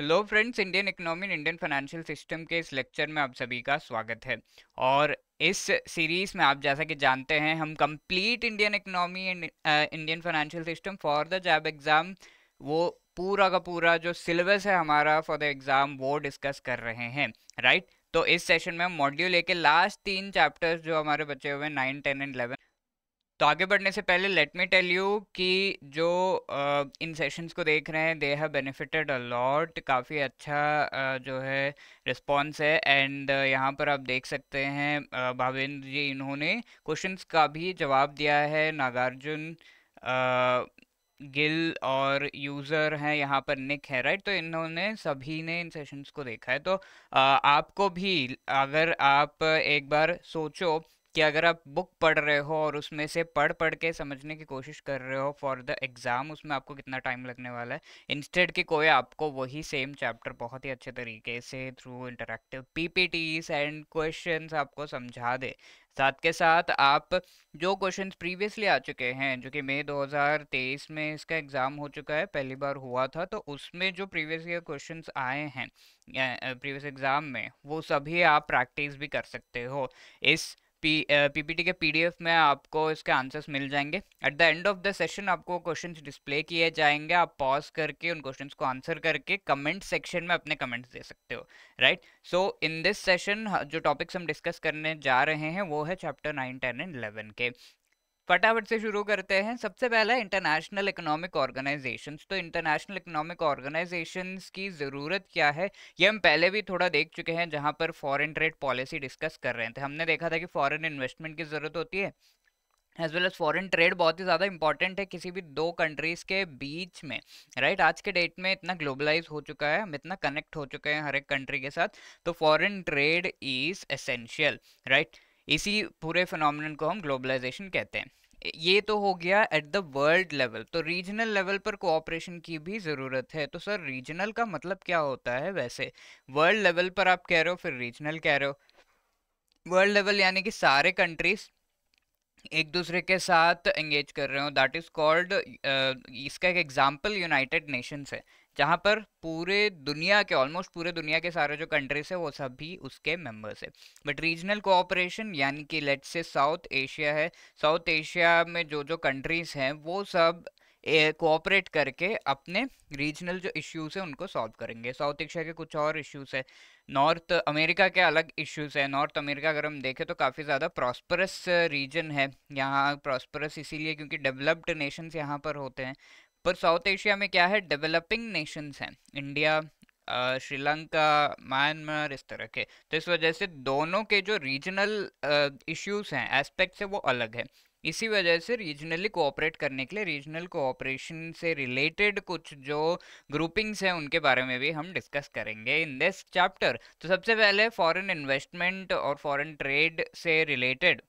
Hello friends Indian economy Indian financial system के इस lecture में आप सभी का स्वागत है और इस सीरीज में आप जैसा कि जानते हैं हम complete Indian economy and Indian financial system for the JAIIB exam वो पूरा का पूरा जो सिलेबस है हमारा फॉर द एग्ज़ाम वो डिस्कस कर रहे हैं राइट right? तो इस सेशन में हम मॉड्यूल लेके लास्ट तीन चैप्टर्स जो हमारे बचे हुए नाइन टेन एंड इलेवन तो आगे बढ़ने से पहले लेट मी टेल यू कि जो uh, इन सेशंस को देख रहे हैं दे हैव बेनिफिटेड अलॉट काफ़ी अच्छा uh, जो है रिस्पॉन्स है एंड uh, यहाँ पर आप देख सकते हैं uh, भावेंद्र जी इन्होंने क्वेश्चंस का भी जवाब दिया है नागार्जुन uh, गिल और यूज़र हैं यहाँ पर निक है राइट तो इन्होंने सभी ने इन सेशंस को देखा है तो आपको भी अगर आप एक बार सोचो कि अगर आप बुक पढ़ रहे हो और उसमें से पढ़ पढ़ के समझने की कोशिश कर रहे हो फॉर द एग्ज़ाम उसमें आपको कितना टाइम लगने वाला है इंस्टेड कि कोई आपको वही सेम चैप्टर बहुत ही अच्छे तरीके से through interactive PPTs and questions आपको समझा दे साथ के साथ आप जो क्वेश्चन प्रीवियसली आ चुके हैं जो कि मई 2023 में इसका एग्ज़ाम हो चुका है पहली बार हुआ था तो उसमें जो प्रीवियस ईयर क्वेश्चन आए हैं प्रीवियस एग्ज़ाम में वो सभी आप प्रैक्टिस भी कर सकते हो इस पी पीपीटी uh, के पी में आपको इसके आंसर्स मिल जाएंगे at the end of the session आपको क्वेश्चंस डिस्प्ले किए जाएंगे आप पॉज करके उन क्वेश्चंस को आंसर करके कमेंट सेक्शन में अपने कमेंट्स दे सकते हो right so in this session जो टॉपिक्स हम डिस्कस करने जा रहे हैं वो है chapter nine ten and eleven के फटाफट से शुरू करते हैं सबसे पहला इंटरनेशनल इकोनॉमिक ऑर्गेनाइजेशंस तो इंटरनेशनल इकोनॉमिक ऑर्गेनाइजेशंस की ज़रूरत क्या है ये हम पहले भी थोड़ा देख चुके हैं जहाँ पर फॉरेन ट्रेड पॉलिसी डिस्कस कर रहे थे हमने देखा था कि फॉरेन इन्वेस्टमेंट की ज़रूरत होती है as well as foreign trade बहुत ही ज़्यादा इंपॉर्टेंट है किसी भी दो कंट्रीज़ के बीच में राइट right? आज के डेट में इतना ग्लोबलाइज हो चुका है हम इतना कनेक्ट हो चुके हैं हर एक कंट्री के साथ तो foreign trade is essential right इसी पूरे फिनोमिनन को हम ग्लोबलाइजेशन कहते हैं ये तो हो गया एट द वर्ल्ड लेवल तो रीजनल लेवल पर कोऑपरेशन की भी ज़रूरत है तो सर रीजनल का मतलब क्या होता है वैसे वर्ल्ड लेवल पर आप कह रहे हो फिर रीजनल कह रहे हो वर्ल्ड लेवल यानी कि सारे कंट्रीज एक दूसरे के साथ एंगेज कर रहे हो दैट इज़ कॉल्ड इसका एक एग्जाम्पल यूनाइटेड नेशंस है जहाँ पर पूरे दुनिया के ऑलमोस्ट पूरे दुनिया के सारे जो कंट्रीज है वो सब भी उसके मेंबर्स है बट रीजनल कोऑपरेशन यानी कि लेट्स से साउथ एशिया है साउथ एशिया में जो जो कंट्रीज हैं वो सब कोऑपरेट करके अपने रीजनल जो इश्यूज हैं उनको सॉल्व करेंगे साउथ एशिया के कुछ और इश्यूज है नॉर्थ अमेरिका के अलग इश्यूज है नॉर्थ अमेरिका अगर हम देखें तो काफ़ी ज़्यादा प्रॉस्परस रीजन है यहाँ प्रॉस्परस इसीलिए क्योंकि डेवलप्ड नेशंस यहाँ पर होते हैं पर साउथ एशिया में क्या है डेवलपिंग नेशंस हैं इंडिया श्रीलंका म्यांमार इस तरह के तो इस वजह से दोनों के जो रीजनल इश्यूज हैं एस्पेक्ट्स हैं वो अलग है इसी वजह से रीजनली कोऑपरेट करने के लिए रीजनल कोऑपरेशन से रिलेटेड कुछ जो ग्रुपिंग्स हैं उनके बारे में भी हम डिस्कस करेंगे इन दिस चैप्टर तो सबसे पहले फॉरेन इन्वेस्टमेंट और फॉरेन ट्रेड से रिलेटेड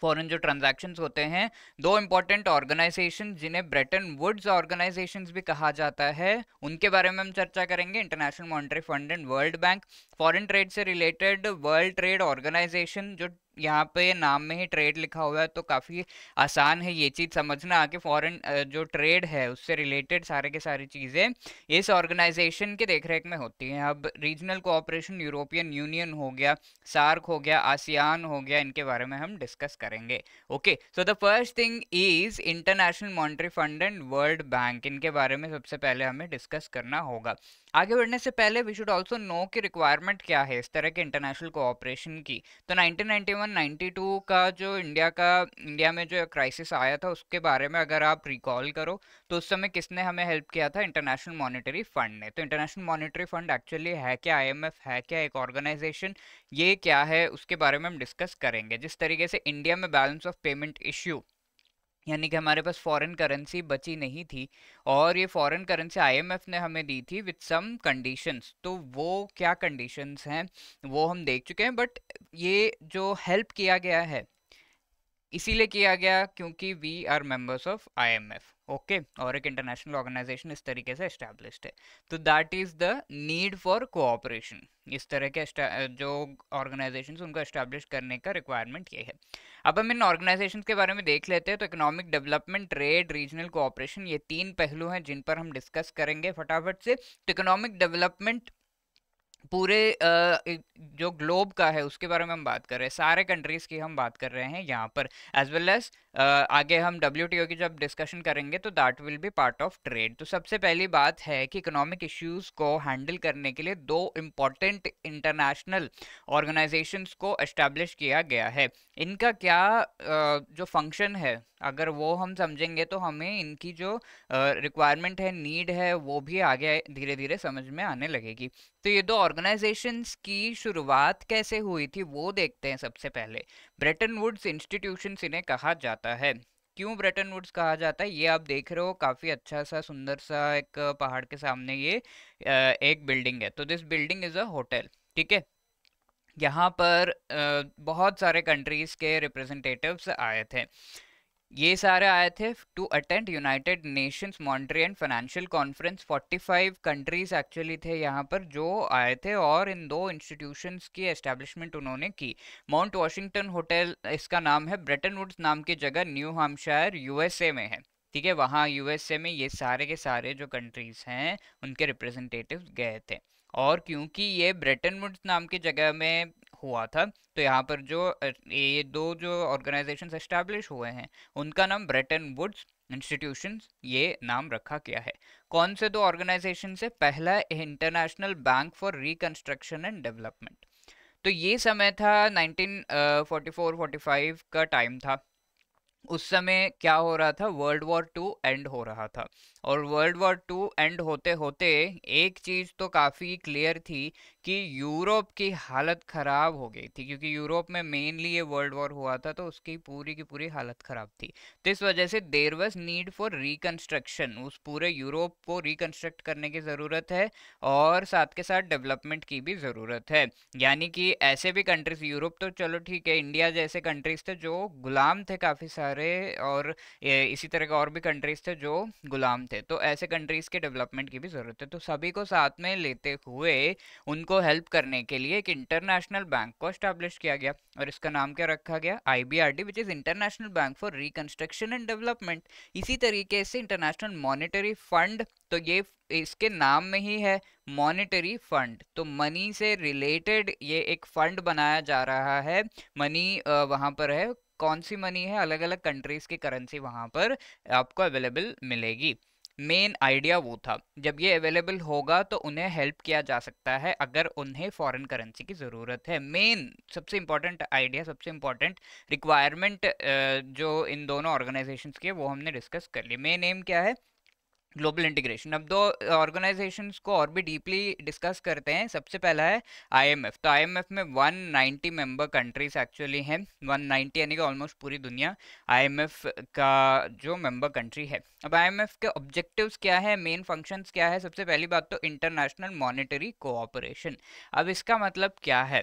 फॉरेन जो ट्रांजैक्शन होते हैं दो इंपॉर्टेंट ऑर्गेनाइजेशन जिन्हें ब्रिटेन वुड्स ऑर्गेनाइजेशन भी कहा जाता है उनके बारे में हम चर्चा करेंगे International Monetary Fund and World Bank foreign trade से रिलेटेड वर्ल्ड ट्रेड ऑर्गेनाइजेशन जो यहाँ पे नाम में ही ट्रेड लिखा हुआ है तो काफ़ी आसान है ये चीज़ समझना कि फॉरेन जो ट्रेड है उससे रिलेटेड सारे के सारी चीज़ें इस ऑर्गेनाइजेशन के देखरेख में होती हैं अब रीजनल कोऑपरेशन यूरोपियन यूनियन हो गया सार्क हो गया आसियान हो गया इनके बारे में हम डिस्कस करेंगे okay so the first thing is International Monetary Fund and World Bank इनके बारे में सबसे पहले हमें डिस्कस करना होगा आगे बढ़ने से पहले वी शुड ऑल्सो नो की रिक्वायरमेंट क्या है इस तरह के इंटरनेशनल कोऑपरेशन की तो 1991 91 का जो इंडिया का इंडिया में जो क्राइसिस आया था उसके बारे में अगर आप रिकॉल करो तो उस समय किसने हमें हेल्प किया था इंटरनेशनल मॉनेटरी फंड ने तो इंटरनेशनल मॉनेटरी फंड एक्चुअली है क्या आईएमएफ है क्या एक ऑर्गेनाइजेशन ये क्या है उसके बारे में हम डिस्कस करेंगे जिस तरीके से इंडिया में बैलेंस ऑफ पेमेंट इश्यू यानी कि हमारे पास फॉरेन करेंसी बची नहीं थी और ये फॉरेन करेंसी आईएमएफ ने हमें दी थी विथ सम कंडीशंस तो वो क्या कंडीशंस हैं वो हम देख चुके हैं बट ये जो हेल्प किया गया है इसीलिए किया गया क्योंकि we are members of IMF okay okay? और एक इंटरनेशनल ऑर्गेनाइजेशन इस तरीके से एस्टेब्लिश है तो that is the need for cooperation इस तरह के जो ऑर्गेनाइजेशन उनको एस्टेब्लिश करने का रिक्वायरमेंट ये है अब हम इन ऑर्गेनाइजेशन के बारे में देख लेते हैं तो economic development trade regional cooperation ये तीन पहलू हैं जिन पर हम डिस्कस करेंगे फटाफट से तो इकोनॉमिक डेवलपमेंट पूरे जो ग्लोब का है उसके बारे में हम बात कर रहे हैं सारे कंट्रीज़ की हम बात कर रहे हैं यहाँ पर एज वेल एज आगे हम डब्ल्यू की जब डिस्कशन करेंगे तो that will be part of trade तो सबसे पहली बात है कि इकोनॉमिक इश्यूज़ को हैंडल करने के लिए दो इम्पॉर्टेंट इंटरनेशनल ऑर्गेनाइजेशन को एस्टेब्लिश किया गया है इनका क्या जो फंक्शन है अगर वो हम समझेंगे तो हमें इनकी जो रिक्वायरमेंट है नीड है वो भी आगे धीरे धीरे समझ में आने लगेगी तो ये दो ऑर्गेनाइजेशंस की शुरुआत कैसे हुई थी वो देखते हैं सबसे पहले ब्रेटन वुड्स इंस्टीट्यूशन इन्हें कहा जाता है क्यों ब्रेटन वुड्स कहा जाता है ये आप देख रहे हो काफ़ी अच्छा सा सुंदर सा एक पहाड़ के सामने ये एक बिल्डिंग है तो this building is a hotel ठीक है यहाँ पर बहुत सारे कंट्रीज़ के रिप्रेजेंटेटिव्स आए थे ये सारे आए थे to attend United Nations and financial conference 45 countries actually थे यहाँ पर जो आए थे और इन दो इंस्टीट्यूशंस की एस्टेब्लिशमेंट उन्होंने की माउंट वॉशिंगटन होटल इसका नाम है ब्रिटेन वुड्स नाम की जगह न्यू हमशायर यूएसए में है ठीक है वहाँ यूएसए में ये सारे के सारे जो कंट्रीज हैं उनके रिप्रेजेंटेटिव गए थे और क्योंकि ये ब्रिटेन वुड्स नाम की जगह में हुआ था तो यहाँ पर जो ये दो जो ऑर्गेनाइजेशन एस्टैब्लिश हुए हैं उनका नाम ब्रेटन वुड्स इंस्टीट्यूशन ये नाम रखा गया है कौन से दो ऑर्गेनाइजेशन से पहला International Bank for Reconstruction and Development तो ये समय था 1944-45 का टाइम था उस समय क्या हो रहा था वर्ल्ड वॉर टू एंड हो रहा था और वर्ल्ड वॉर टू एंड होते होते एक चीज़ तो काफ़ी क्लियर थी कि यूरोप की हालत ख़राब हो गई थी क्योंकि यूरोप में मेनली ये वर्ल्ड वॉर हुआ था तो उसकी पूरी की पूरी हालत ख़राब थी तो इस वजह से there was need for reconstruction उस पूरे यूरोप को रिकन्स्ट्रक्ट करने की ज़रूरत है और साथ के साथ डेवलपमेंट की भी ज़रूरत है यानी कि ऐसे भी कंट्रीज यूरोप तो चलो ठीक है इंडिया जैसे कंट्रीज थे जो गुलाम थे काफ़ी सारे और इसी तरह के और भी कंट्रीज थे जो गुलाम थे तो ऐसे कंट्रीज़ के डेवलपमेंट की भी ज़रूरत है तो सभी को साथ में लेते हुए उनको हेल्प करने के लिए एक इंटरनेशनल बैंक को स्टैब्लिश किया गया और इसका नाम क्या रखा गया I B R D which is International Bank for Reconstruction and Development इसी तरीके से इंटरनेशनल मॉनिटरी फंड तो ये इसके नाम में ही है मॉनिटरी फंड तो मनी से रिलेटेड ये एक फंड बनाया जा रहा है मनी वहाँ पर है कौन सी मनी है अलग अलग कंट्रीज़ की करेंसी वहां पर आपको अवेलेबल मिलेगी मेन आइडिया वो था जब ये अवेलेबल होगा तो उन्हें हेल्प किया जा सकता है अगर उन्हें फॉरेन करेंसी की ज़रूरत है मेन सबसे इम्पॉर्टेंट आइडिया सबसे इम्पॉर्टेंट रिक्वायरमेंट जो इन दोनों ऑर्गेनाइजेशंस के वो हमने डिस्कस कर ली मेन एम क्या है ग्लोबल इंटीग्रेशन अब दो ऑर्गेनाइजेशंस को और भी डीपली डिस्कस करते हैं सबसे पहला है आईएमएफ तो आईएमएफ में 190 मेंबर कंट्रीज एक्चुअली हैं 190 यानी कि ऑलमोस्ट पूरी दुनिया आईएमएफ का जो मेंबर कंट्री है अब आईएमएफ के ऑब्जेक्टिव्स क्या है मेन फंक्शंस क्या है सबसे पहली बात तो इंटरनेशनल मॉनिटरी कोऑपरेशन अब इसका मतलब क्या है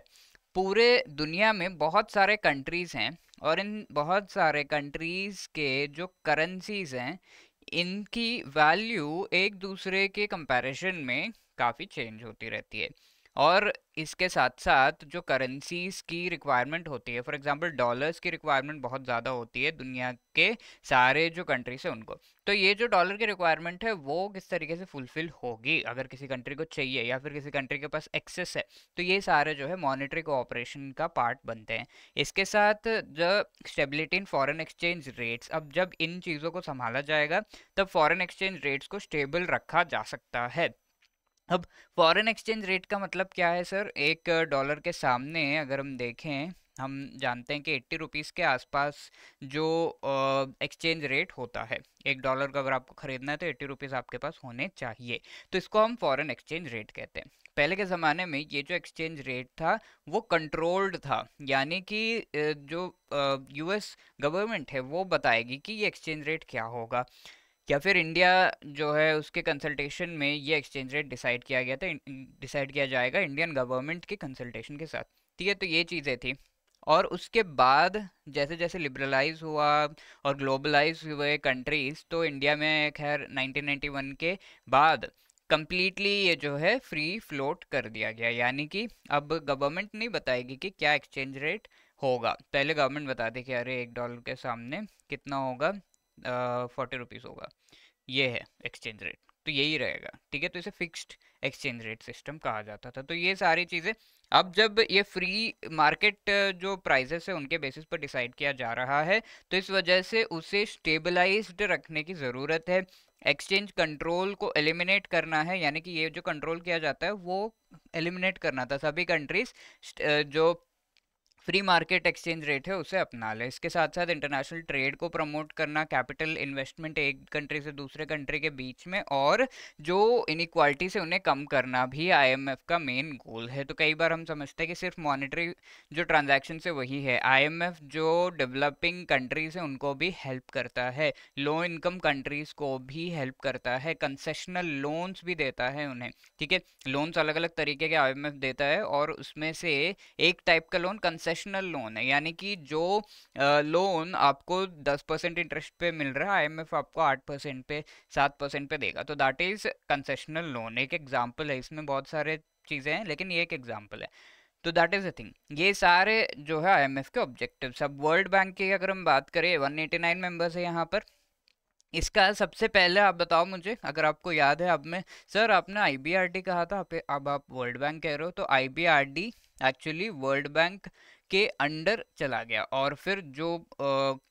पूरे दुनिया में बहुत सारे कंट्रीज़ हैं और इन बहुत सारे कंट्रीज़ के जो करेंसीज हैं इनकी वैल्यू एक दूसरे के कंपैरिजन में काफ़ी चेंज होती रहती है और इसके साथ साथ जो करेंसीज की रिक्वायरमेंट होती है फॉर एग्जांपल डॉलर्स की रिक्वायरमेंट बहुत ज़्यादा होती है दुनिया के सारे जो कंट्री से उनको तो ये जो डॉलर की रिक्वायरमेंट है वो किस तरीके से फुलफिल होगी अगर किसी कंट्री को चाहिए या फिर किसी कंट्री के पास एक्सेस है तो ये सारे जो है मॉनिटरी कोऑपरेशन का पार्ट बनते हैं इसके साथ जो stability in foreign exchange rates अब जब इन चीज़ों को संभाला जाएगा तब फ़ॉरन एक्सचेंज रेट्स को स्टेबल रखा जा सकता है अब फॉरेन एक्सचेंज रेट का मतलब क्या है सर एक डॉलर uh, के सामने अगर हम देखें हम जानते हैं कि एट्टी रुपीज़ के आसपास जो एक्सचेंज uh, रेट होता है एक डॉलर का अगर आपको ख़रीदना है तो एट्टी रुपीज़ आपके पास होने चाहिए तो इसको हम फॉरेन एक्सचेंज रेट कहते हैं पहले के ज़माने में ये जो एक्सचेंज रेट था वो कंट्रोल्ड था यानी कि uh, जो यूएस गवर्नमेंट है वो बताएगी कि ये एक्सचेंज रेट क्या होगा या फिर इंडिया जो है उसके कंसल्टेशन में ये एक्सचेंज रेट डिसाइड किया गया था डिसाइड किया जाएगा इंडियन गवर्नमेंट के कंसल्टेशन के साथ ठीक है तो ये चीज़ें थी और उसके बाद जैसे जैसे लिबरलाइज हुआ और ग्लोबलाइज हुए कंट्रीज़ तो इंडिया में खैर 1991 के बाद कम्प्लीटली ये जो है फ्री फ्लोट कर दिया गया यानी कि अब गवर्नमेंट नहीं बताएगी कि क्या एक्सचेंज रेट होगा पहले गवर्नमेंट बता बताती कि अरे एक डॉलर के सामने कितना होगा फोर्टी रुपीज़ होगा ये है एक्सचेंज रेट तो यही रहेगा ठीक है तो इसे फिक्स्ड एक्सचेंज रेट सिस्टम कहा जाता था तो ये सारी चीज़ें अब जब ये फ्री मार्केट जो प्राइजेस है उनके बेसिस पर डिसाइड किया जा रहा है तो इस वजह से उसे स्टेबलाइज्ड रखने की ज़रूरत है एक्सचेंज कंट्रोल को एलिमिनेट करना है यानी कि ये जो कंट्रोल किया जाता है वो एलिमिनेट करना था सभी कंट्रीज जो फ्री मार्केट एक्सचेंज रेट है उसे अपना ले इसके साथ साथ इंटरनेशनल ट्रेड को प्रमोट करना कैपिटल इन्वेस्टमेंट एक कंट्री से दूसरे कंट्री के बीच में और जो इनक्वालिटी से उन्हें कम करना भी आईएमएफ का मेन गोल है तो कई बार हम समझते हैं कि सिर्फ मॉनिटरी जो ट्रांजेक्शन से वही है आई जो डेवलपिंग कंट्रीज है उनको भी हेल्प करता है लो इनकम कंट्रीज को भी हेल्प करता है कंसेशनल लोन्स भी देता है उन्हें ठीक है लोन्स अलग अलग तरीके के आई देता है और उसमें से एक टाइप का लोन कंसेशन कंसेशनल लोन है यानी कि जो लोन आपको 10 परसेंट इंटरेस्ट पे मिल रहा है आईएमएफ आपको 8 परसेंट पे 7 परसेंट पे देगा तो दैट इज़ कंसेशनल लोन एक एग्जांपल है इसमें बहुत सारे चीज़ें हैं लेकिन ये एक एग्जांपल है तो दैट इज़ अ थिंग ये सारे जो है आई के ऑब्जेक्टिव्स अब वर्ल्ड बैंक की अगर हम बात करें वन एटी नाइन है यहाँ पर इसका सबसे पहले आप बताओ मुझे अगर आपको याद है अब मैं सर आपने आई कहा था अब आप वर्ल्ड बैंक कह रहे हो तो आई एक्चुअली वर्ल्ड बैंक के अंडर चला गया और फिर जो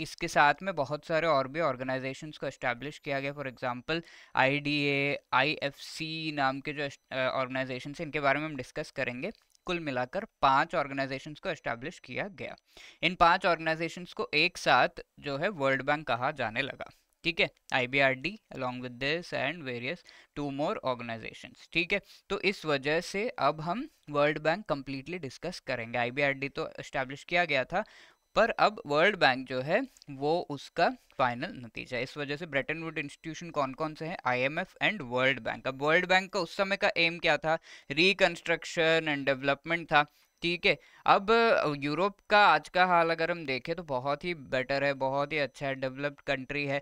इसके साथ में बहुत सारे और भी ऑर्गेनाइजेशन को इस्टेब्लिश किया गया फॉर एग्जांपल आईडीए आईएफसी नाम के जो ऑर्गेनाइजेशन इनके बारे में हम डिस्कस करेंगे कुल मिलाकर पांच ऑर्गेनाइजेशंस को इस्टेब्लिश किया गया इन पांच ऑर्गेनाइजेशंस को एक साथ जो है वर्ल्ड बैंक कहा जाने लगा ठीक है I B R D along with this and various two more organisations ठीक है तो इस वजह से अब हम वर्ल्ड बैंक कंप्लीटली डिस्कस करेंगे आई बी आर डी तो इस्टेब्लिश किया गया था पर अब वर्ल्ड बैंक जो है वो उसका फाइनल नतीजा इस वजह से ब्रिटेन वुड इंस्टीट्यूशन कौन कौन से हैं आईएमएफ एंड वर्ल्ड बैंक अब वर्ल्ड बैंक का उस समय का एम क्या था रिकन्स्ट्रक्शन एंड डेवलपमेंट था ठीक है अब यूरोप का आज का हाल अगर हम देखें तो बहुत ही बेटर है बहुत ही अच्छा है डेवलप्ड कंट्री है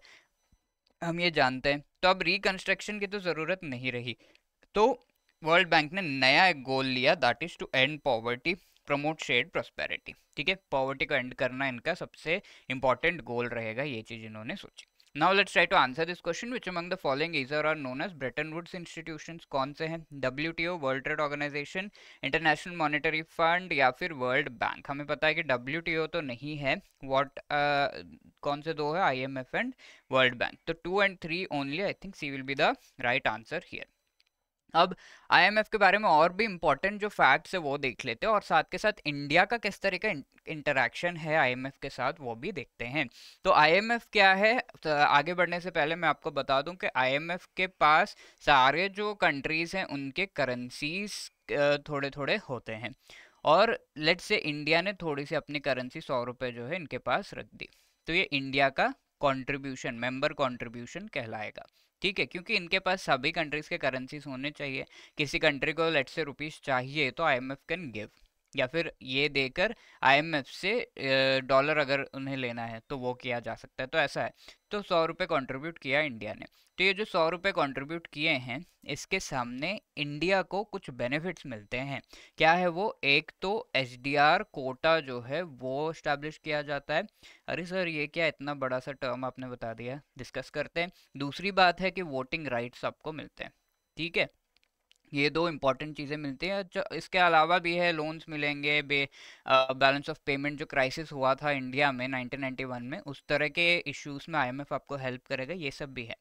हम ये जानते हैं तो अब रिकन्स्ट्रक्शन की तो ज़रूरत नहीं रही तो वर्ल्ड बैंक ने नया एक गोल लिया that is to end poverty promote shared prosperity ठीक है पॉवर्टी को एंड करना इनका सबसे इम्पॉर्टेंट गोल रहेगा ये चीज़ इन्होंने सोची now let's try to answer this question which among the following is are are known as Bretton Woods institution कौन से हैं W T O World Trade Organisation International Monetary Fund या फिर वर्ल्ड बैंक हमें पता है कि डब्ल्यू टी ओ तो नहीं है वॉट uh, कौन से दो है I M F and World Bank तो two and three only I think C will be the right answer here अब आईएमएफ के बारे में और भी इम्पोर्टेंट जो फैक्ट्स है वो देख लेते हैं और साथ के साथ इंडिया का किस तरह का इंटरेक्शन है आईएमएफ के साथ वो भी देखते हैं तो आईएमएफ क्या है तो आगे बढ़ने से पहले मैं आपको बता दूं कि आईएमएफ के पास सारे जो कंट्रीज़ हैं उनके करेंसीज थोड़े थोड़े होते हैं और लेट से इंडिया ने थोड़ी सी अपनी करेंसी सौ रुपये जो है इनके पास रख दी तो ये इंडिया का कॉन्ट्रीब्यूशन मेंबर कॉन्ट्रीब्यूशन कहलाएगा ठीक है क्योंकि इनके पास सभी कंट्रीज के करेंसीज होने चाहिए किसी कंट्री को लेट से रुपीज़ चाहिए तो I M F can give या फिर ये देकर आईएमएफ से डॉलर अगर उन्हें लेना है तो वो किया जा सकता है तो ऐसा है तो सौ रुपये कॉन्ट्रीब्यूट किया इंडिया ने तो ये जो सौ रुपये कॉन्ट्रीब्यूट किए हैं इसके सामने इंडिया को कुछ बेनिफिट्स मिलते हैं क्या है वो एक तो एस कोटा जो है वो इस्टेब्लिश किया जाता है अरे सर ये क्या इतना बड़ा सा टर्म आपने बता दिया डिस्कस करते हैं दूसरी बात है कि वोटिंग राइट्स आपको मिलते हैं ठीक है ये दो इंपॉर्टेंट चीज़ें मिलती हैं जो इसके अलावा भी है लोन्स मिलेंगे बे बैलेंस ऑफ पेमेंट जो क्राइसिस हुआ था इंडिया में 1991 में उस तरह के इश्यूज में आईएमएफ आपको हेल्प करेगा ये सब भी है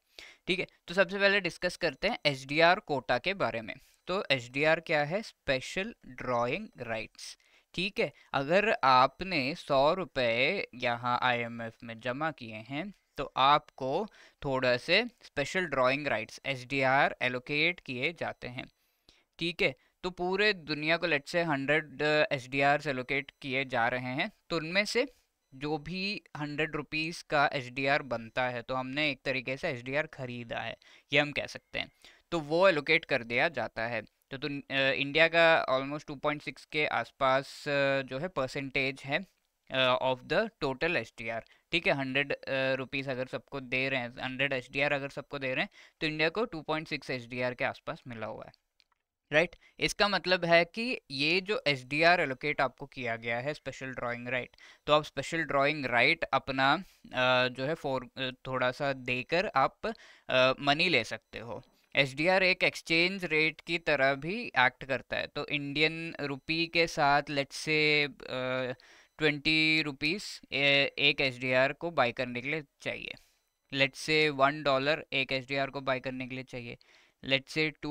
ठीक है तो सबसे पहले डिस्कस करते हैं एसडीआर कोटा के बारे में तो एसडीआर क्या है स्पेशल ड्राइंग राइट्स ठीक है अगर आपने सौ रुपये यहाँ आईएमएफ में जमा किए हैं तो आपको थोड़ा से special drawing rights SDR allocate किए जाते हैं ठीक है तो पूरे दुनिया को let uh, say hundred S D R allocate किए जा रहे हैं तो उनमें से जो भी हंड्रेड रुपीज़ का एस डी आर बनता है तो हमने एक तरीके से एस डी आर खरीदा है ये हम कह सकते हैं तो वो एलोकेट कर दिया जाता है तो, तो इंडिया uh, का ऑलमोस्ट 2.6 के आसपास uh, जो है परसेंटेज है ऑफ द टोटल एस ठीक है हंड्रेड रुपीज़ अगर सबको दे रहे हैं हंड्रेड एस अगर सबको दे रहे हैं तो इंडिया को 2.6 पॉइंट के आसपास मिला हुआ है राइट right? इसका मतलब है कि ये जो एस डी आर एलोकेट आपको किया गया है स्पेशल ड्राइंग राइट तो आप स्पेशल ड्राइंग राइट अपना जो है फॉर थोड़ा सा देकर आप मनी ले सकते हो एस डी आर एक एक्सचेंज रेट की तरह भी एक्ट करता है तो इंडियन रुपी के साथ लेट्स से ट्वेंटी रुपीज़ एक एस डी आर को बाई करने के लिए चाहिए लेट्स से वन डॉलर एक एस डी आर को बाई करने के लिए चाहिए लेट से टू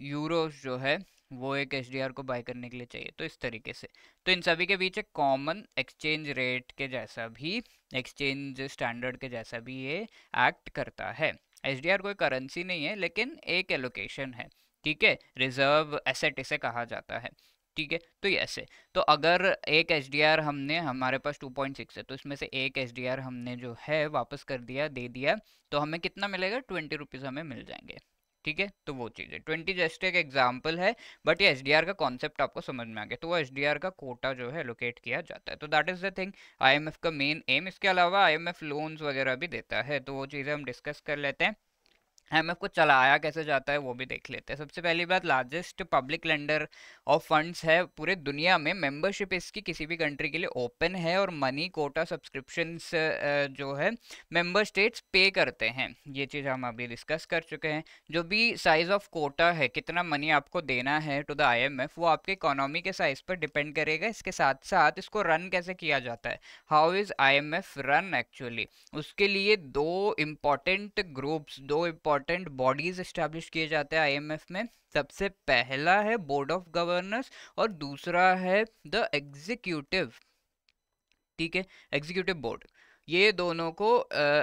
यूरोस जो है वो एक एच को बाय करने के लिए चाहिए तो इस तरीके से तो इन सभी के बीच एक कॉमन एक्सचेंज रेट के जैसा भी एक्सचेंज स्टैंडर्ड के जैसा भी ये एक्ट करता है एच कोई करेंसी नहीं है लेकिन एक एलोकेशन है ठीक है रिजर्व एसेट इसे कहा जाता है ठीक है तो ऐसे तो अगर एक एच हमने हमारे पास 2.6 है तो इसमें से एक एच हमने जो है वापस कर दिया दे दिया तो हमें कितना मिलेगा ट्वेंटी रुपीज़ हमें मिल जाएंगे ठीक है तो वो चीज़ है ट्वेंटी जस्ट एक एग्जाम्पल है बट ये एस का कॉन्सेप्ट आपको समझ में आ गया तो वो एस का कोटा जो है एलोकेट किया जाता है तो that is the thing I का मेन एम इसके अलावा आई लोन्स वगैरह भी देता है तो वो चीज़ें हम डिस्कस कर लेते हैं एम को चलाया कैसे जाता है वो भी देख लेते हैं सबसे पहली बात largest public lender of funds है पूरे दुनिया में मेंबरशिप इसकी किसी भी कंट्री के लिए ओपन है और मनी कोटा सब्सक्रिप्शन जो है मेंबर स्टेट्स पे करते हैं ये चीज़ हम अभी डिस्कस कर चुके हैं जो भी साइज़ ऑफ कोटा है कितना मनी आपको देना है टू द आई वो आपके इकोनॉमी के साइज़ पर डिपेंड करेगा इसके साथ साथ इसको रन कैसे किया जाता है how is I run actually उसके लिए दो इम्पॉर्टेंट ग्रुप्स दो इम्पॉर्टेंट इम्पॉर्टेंट बॉडीज इस्टेब्लिश किए जाते हैं आईएमएफ में सबसे पहला है बोर्ड ऑफ गवर्नर्स और दूसरा है द एग्जीक्यूटिव ठीक है एग्जीक्यूटिव बोर्ड ये दोनों को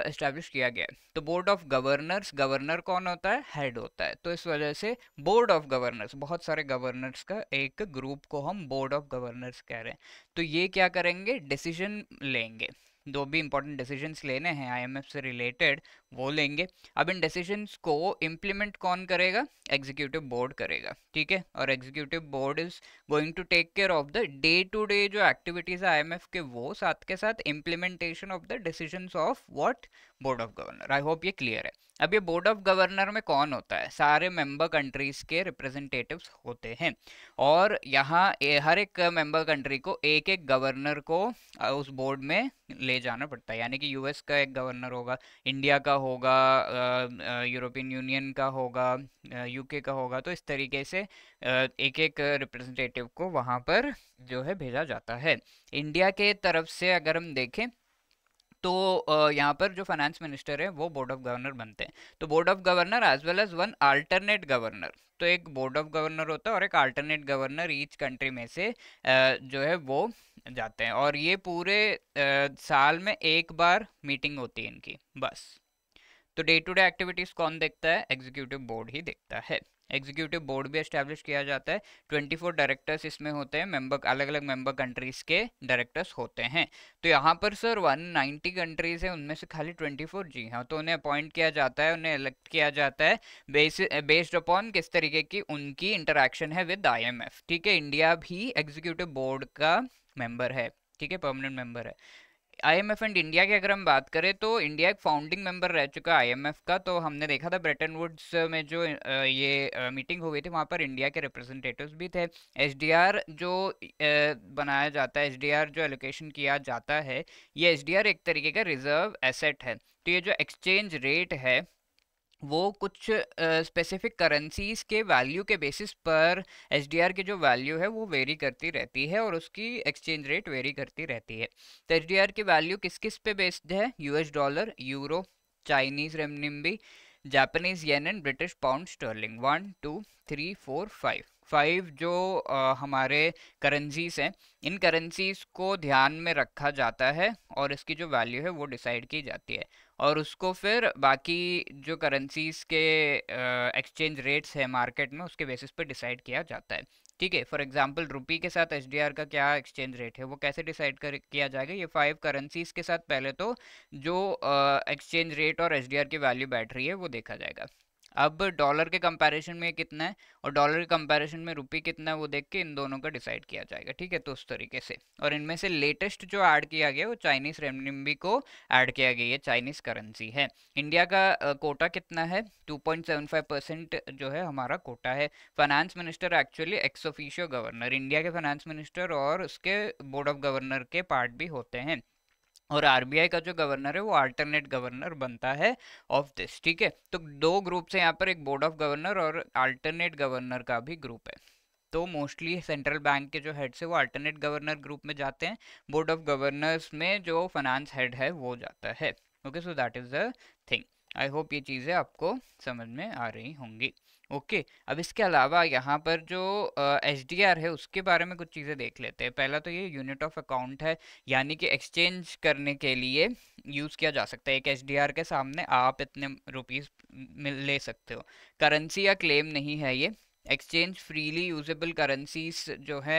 इस्टेब्लिश uh, किया गया है तो बोर्ड ऑफ गवर्नर्स गवर्नर कौन होता है हेड होता है तो इस वजह से बोर्ड ऑफ गवर्नर्स बहुत सारे गवर्नर्स का एक ग्रुप को हम बोर्ड ऑफ गवर्नर्स कह रहे हैं तो ये क्या करेंगे डिसीजन लेंगे दो भी इंपॉर्टेंट डिसीजंस लेने हैं आईएमएफ से रिलेटेड वो लेंगे अब इन डिसीजंस को इम्प्लीमेंट कौन करेगा एग्जीक्यूटिव बोर्ड करेगा ठीक है और executive board is going to take care of the day to day जो एक्टिविटीज है आईएमएफ के वो साथ के साथ implementation of the decision of what board of governor I hope ये क्लियर है अब ये बोर्ड ऑफ गवर्नर में कौन होता है सारे मेंबर कंट्रीज के रिप्रेजेंटेटिव्स होते हैं और यहाँ हर एक मेंबर कंट्री को एक एक गवर्नर को उस बोर्ड में ले जाना पड़ता है यानी कि यूएस का एक गवर्नर होगा इंडिया का होगा यूरोपियन यूनियन का होगा यूके का होगा तो इस तरीके से एक एक रिप्रेजेंटेटिव को वहाँ पर जो है भेजा जाता है इंडिया के तरफ से अगर हम देखें तो यहाँ पर जो फाइनेंस मिनिस्टर है वो बोर्ड ऑफ गवर्नर बनते हैं तो board of governor as well as one alternate governor तो एक बोर्ड ऑफ गवर्नर होता है और एक अल्टरनेट गवर्नर ईच कंट्री में से जो है वो जाते हैं और ये पूरे साल में एक बार मीटिंग होती है इनकी बस तो डे टू डे एक्टिविटीज़ कौन देखता है एग्जीक्यूटिव बोर्ड ही देखता है एग्जीक्यूटिव बोर्ड भी एस्टेब्लिश किया जाता है 24 डायरेक्टर्स इसमें होते हैं मेंबर अलग अलग मेंबर कंट्रीज के डायरेक्टर्स होते हैं तो यहाँ पर सर 190 कंट्रीज हैं उनमें से खाली 24 जी हाँ तो उन्हें अपॉइंट किया जाता है उन्हें इलेक्ट किया जाता है बेस्ड अपॉन किस तरीके की उनकी इंटरेक्शन है विद आईएमएफ ठीक है इंडिया भी एग्जीक्यूटिव बोर्ड का मेंबर है ठीक है परमानेंट मेंबर है आईएमएफ एंड इंडिया की अगर हम बात करें तो इंडिया एक फाउंडिंग मेंबर रह चुका है आईएमएफ का तो हमने देखा था ब्रेटन वुड्स में जो ये मीटिंग हो गई थी वहाँ पर इंडिया के रिप्रेजेंटेटिव्स भी थे एसडीआर जो बनाया जाता है एसडीआर जो एलोकेशन किया जाता है ये एसडीआर एक तरीके का रिजर्व एसेट है तो ये जो एक्सचेंज रेट है वो कुछ स्पेसिफिक uh, करेंसीज के वैल्यू के बेसिस पर एच के जो वैल्यू है वो वेरी करती रहती है और उसकी एक्सचेंज रेट वेरी करती रहती है तो एच की वैल्यू किस किस पे बेस्ड है US dollar euro Chinese renminbi Japanese yen and British pound sterling one two three four five five जो आ, हमारे करेंसीज हैं इन करेंसीज को ध्यान में रखा जाता है और इसकी जो वैल्यू है वो डिसाइड की जाती है और उसको फिर बाकी जो करेंसीज के एक्सचेंज रेट्स हैं मार्केट में उसके बेसिस पर डिसाइड किया जाता है ठीक है फॉर एग्जांपल रुपी के साथ एच का क्या एक्सचेंज रेट है वो कैसे डिसाइड कर किया जाएगा ये फाइव करेंसीज के साथ पहले तो जो एक्सचेंज रेट और एच की वैल्यू बैठ रही है वो देखा जाएगा अब डॉलर के कंपैरिजन में कितना है और डॉलर के कंपैरिजन में रुपी कितना है वो देख के इन दोनों का डिसाइड किया जाएगा ठीक है तो उस तरीके से और इनमें से लेटेस्ट जो ऐड किया गया वो चाइनीज़ रेमनिम्बी को ऐड किया गया है चाइनीज़ करेंसी है इंडिया का कोटा कितना है 2.75 परसेंट जो है हमारा कोटा है finance minister actually ex officio governor India के फाइनेंस मिनिस्टर और उसके बोर्ड ऑफ गवर्नर के पार्ट भी होते हैं और आरबीआई का जो गवर्नर है वो अल्टरनेट गवर्नर बनता है ऑफ दिस ठीक है तो दो ग्रुप से यहाँ पर एक बोर्ड ऑफ गवर्नर और अल्टरनेट गवर्नर का भी ग्रुप है तो मोस्टली सेंट्रल बैंक के जो हेड है वो अल्टरनेट गवर्नर ग्रुप में जाते हैं बोर्ड ऑफ गवर्नर्स में जो फाइनेंस हेड है वो जाता है okay so that is the thing I hope ये चीज़ें आपको समझ में आ रही होंगी ओके अब इसके अलावा यहाँ पर जो एच डी आर है उसके बारे में कुछ चीज़ें देख लेते हैं पहला तो ये यूनिट ऑफ अकाउंट है यानी कि एक्सचेंज करने के लिए यूज़ किया जा सकता है एक एच डी आर के सामने आप इतने रुपीज़ ले सकते हो करेंसी या क्लेम नहीं है ये एक्सचेंज फ्रीली यूजेबल करेंसीज जो है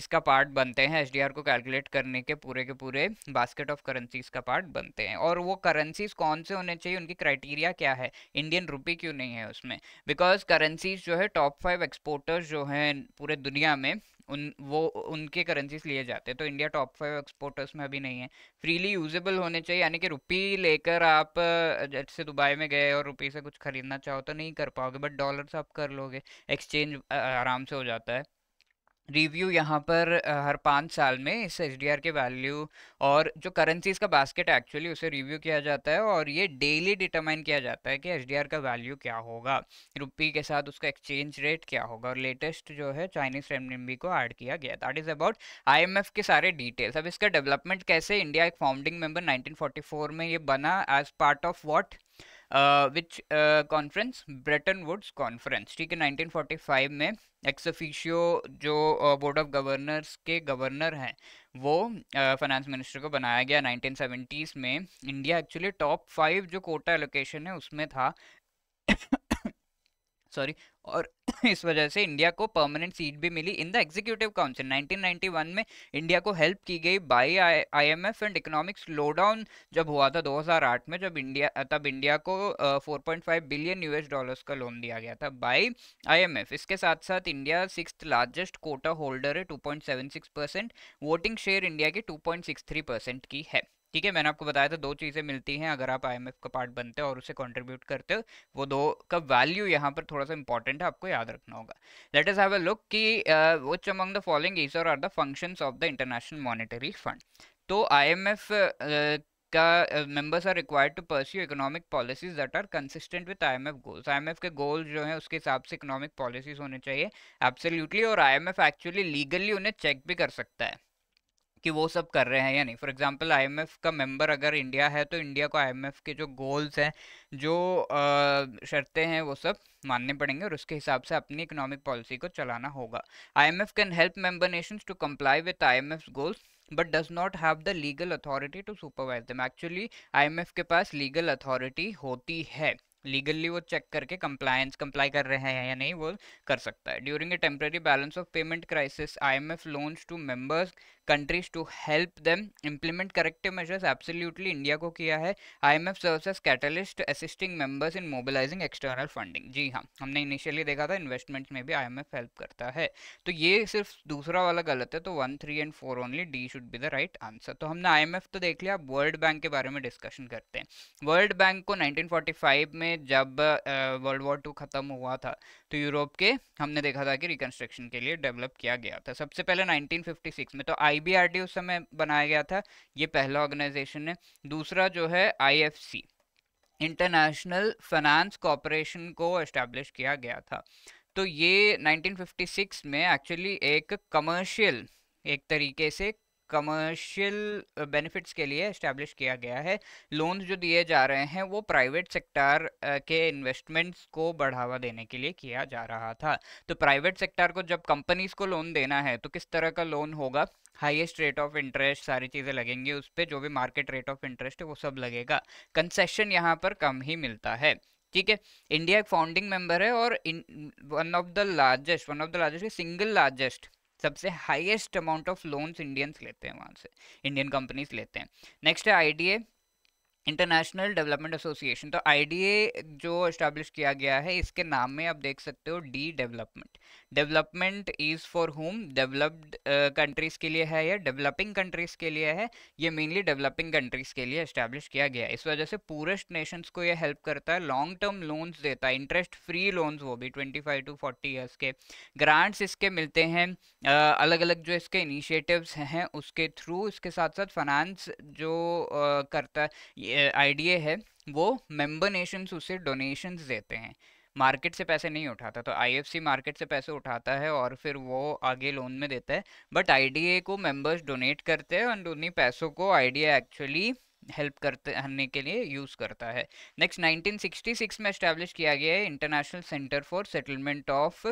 इसका पार्ट बनते हैं एच को कैलकुलेट करने के पूरे के पूरे बास्केट ऑफ करेंसीज का पार्ट बनते हैं और वो करेंसीज कौन से होने चाहिए उनकी क्राइटेरिया क्या है इंडियन रुपी क्यों नहीं है उसमें बिकॉज करेंसीज जो है टॉप फाइव एक्सपोर्टर्स जो हैं पूरे दुनिया में उन वो उनके करेंसीज लिए जाते हैं तो इंडिया टॉप फाइव एक्सपोर्टर्स में अभी नहीं है फ्रीली यूजेबल होने चाहिए यानी कि रुपी लेकर आप जैसे दुबई में गए और रुपी से कुछ खरीदना चाहो तो नहीं कर पाओगे बट डॉलर से आप कर लोगे एक्सचेंज आराम से हो जाता है रिव्यू यहाँ पर हर पाँच साल में इस एच के वैल्यू और जो करेंसीज का बास्केट एक्चुअली उसे रिव्यू किया जाता है और ये डेली डिटरमाइन किया जाता है कि एच का वैल्यू क्या होगा रुपी के साथ उसका एक्सचेंज रेट क्या होगा और लेटेस्ट जो है चाइनीज रेमनिम्बी को ऐड किया गया दैट इज़ अबाउट आई के सारे डिटेल्स अब इसका डेवलपमेंट कैसे इंडिया एक फाउंडिंग मेम्बर नाइनटीन में ये बना as part of what which conference Bretton Woods conference ठीक है 1945 में एक्सफिशियो जो बोर्ड ऑफ गवर्नर्स के गवर्नर हैं वो फाइनेंस uh, मिनिस्टर को बनाया गया 1970s में इंडिया एक्चुअली टॉप फाइव जो कोटा एलोकेशन है उसमें था सॉरी और इस वजह से इंडिया को परमानेंट सीट भी मिली इन द एग्जीक्यूटिव काउंसिल 1991 में इंडिया को हेल्प की गई by IMF and economic slowdown जब हुआ था 2008 में जब इंडिया तब इंडिया को 4.5 बिलियन यूएस डॉलर्स का लोन दिया गया था बाई आईएमएफ इसके साथ साथ India six largest quota holder है two percent voting share India की टू परसेंट की है ठीक है मैंने आपको बताया था दो चीज़ें मिलती हैं अगर आप आई का पार्ट बनते हो और उसे कंट्रीब्यूट करते हो वो दो का वैल्यू यहाँ पर थोड़ा सा इंपॉर्टेंट है आपको याद रखना होगा let is have a look कि which among the following is और are the functions of the International Monetary fund तो आईएमएफ का members are required to pursue economic policies that are consistent with IMF goals IMF के goals जो है उसके हिसाब से इकोनॉमिक पॉलिसीज होने चाहिए एब्सोल्युटली और आईएमएफ एक्चुअली लीगली उन्हें चेक भी कर सकता है कि वो सब कर रहे हैं या नहीं फॉर एग्जांपल आईएमएफ का मेंबर अगर इंडिया है तो इंडिया को आईएमएफ के जो गोल्स हैं जो शर्तें हैं वो सब मानने पड़ेंगे और उसके हिसाब से अपनी इकोनॉमिक पॉलिसी को चलाना होगा IMF can help member nations to comply with IMF goals but does not have the legal authority to supervise them actually IMF के पास लीगल अथॉरिटी होती है लीगली वो चेक करके कंप्लायंस कंप्लाई कर रहे हैं या नहीं वो कर सकता है during a temporary balance of payment crisis IMF loans to members countries to help them implement corrective measures absolutely India को किया है M F as catalyst assisting members in mobilizing external funding जी हाँ हमने इनिशियली देखा था investment में भी आई एम एफ हेल्प करता है तो ये सिर्फ दूसरा वाला गलत है तो one three and four only D should be the right answer तो हमने आई एम एफ तो देख लिया वर्ल्ड बैंक के बारे में डिस्कशन करते हैं वर्ल्ड बैंक को नाइनटीन फोर्टी फाइव में जब वर्ल्ड वॉर टू खत्म हुआ था तो यूरोप के हमने देखा था कि रिकन्स्ट्रक्शन के लिए डेवलप किया गया था सबसे पहले नाइनटीन फिफ्टी सिक्स में तो आई आईबीआरडी उस समय बनाया गया था ये पहला ऑर्गेनाइजेशन है दूसरा जो है आईएफसी इंटरनेशनल फाइनेंस कॉरपोरेशन को एस्टेब्लिश किया गया था तो ये 1956 में एक्चुअली एक कमर्शियल एक तरीके से कमर्शियल बेनिफिट्स के लिए इस्टेब्लिश किया गया है लोन्स जो दिए जा रहे हैं वो प्राइवेट सेक्टर के इन्वेस्टमेंट्स को बढ़ावा देने के लिए किया जा रहा था तो प्राइवेट सेक्टर को जब कंपनीज को लोन देना है तो किस तरह का लोन होगा हाईएस्ट रेट ऑफ इंटरेस्ट सारी चीज़ें लगेंगी उस पर जो भी मार्केट रेट ऑफ इंटरेस्ट है वो सब लगेगा कंसेशन यहाँ पर कम ही मिलता है ठीक है इंडिया एक फाउंडिंग मेंबर है और one of the largest one of the largest single largest सबसे highest amount of loans Indians लेते हैं वहाँ से इंडियन कंपनीज लेते हैं नेक्स्ट है आई इंटरनेशनल डेवलपमेंट एसोसिएशन तो आई जो इस्टेब्लिश किया गया है इसके नाम में आप देख सकते हो the development development is for home developed countries के लिए है या डेवलपिंग कंट्रीज़ के लिए है ये मेनली डेवलपिंग कंट्रीज़ के लिए इस्टेब्लिश किया गया इस वजह से पूरेस्ट नेशंस को ये हेल्प करता है लॉन्ग टर्म लोन्स देता है इंटरेस्ट फ्री लोन्स वो भी twenty five to forty years के ग्रांट्स इसके मिलते हैं अलग अलग जो इसके इनिशिएटिव्स हैं उसके थ्रू इसके साथ साथ फाइनेंस जो करता आई डी है वो मेम्बर नेशंस उसे डोनेशंस देते हैं मार्केट से पैसे नहीं उठाता तो आईएफसी मार्केट से पैसे उठाता है और फिर वो आगे लोन में देता है बट आईडीए को मेंबर्स डोनेट करते हैं एंड उन्हीं पैसों को आईडीए एक्चुअली हेल्प करते करने के लिए यूज़ करता है नेक्स्ट 1966 में इस्टेब्लिश किया गया है International Centre for Settlement of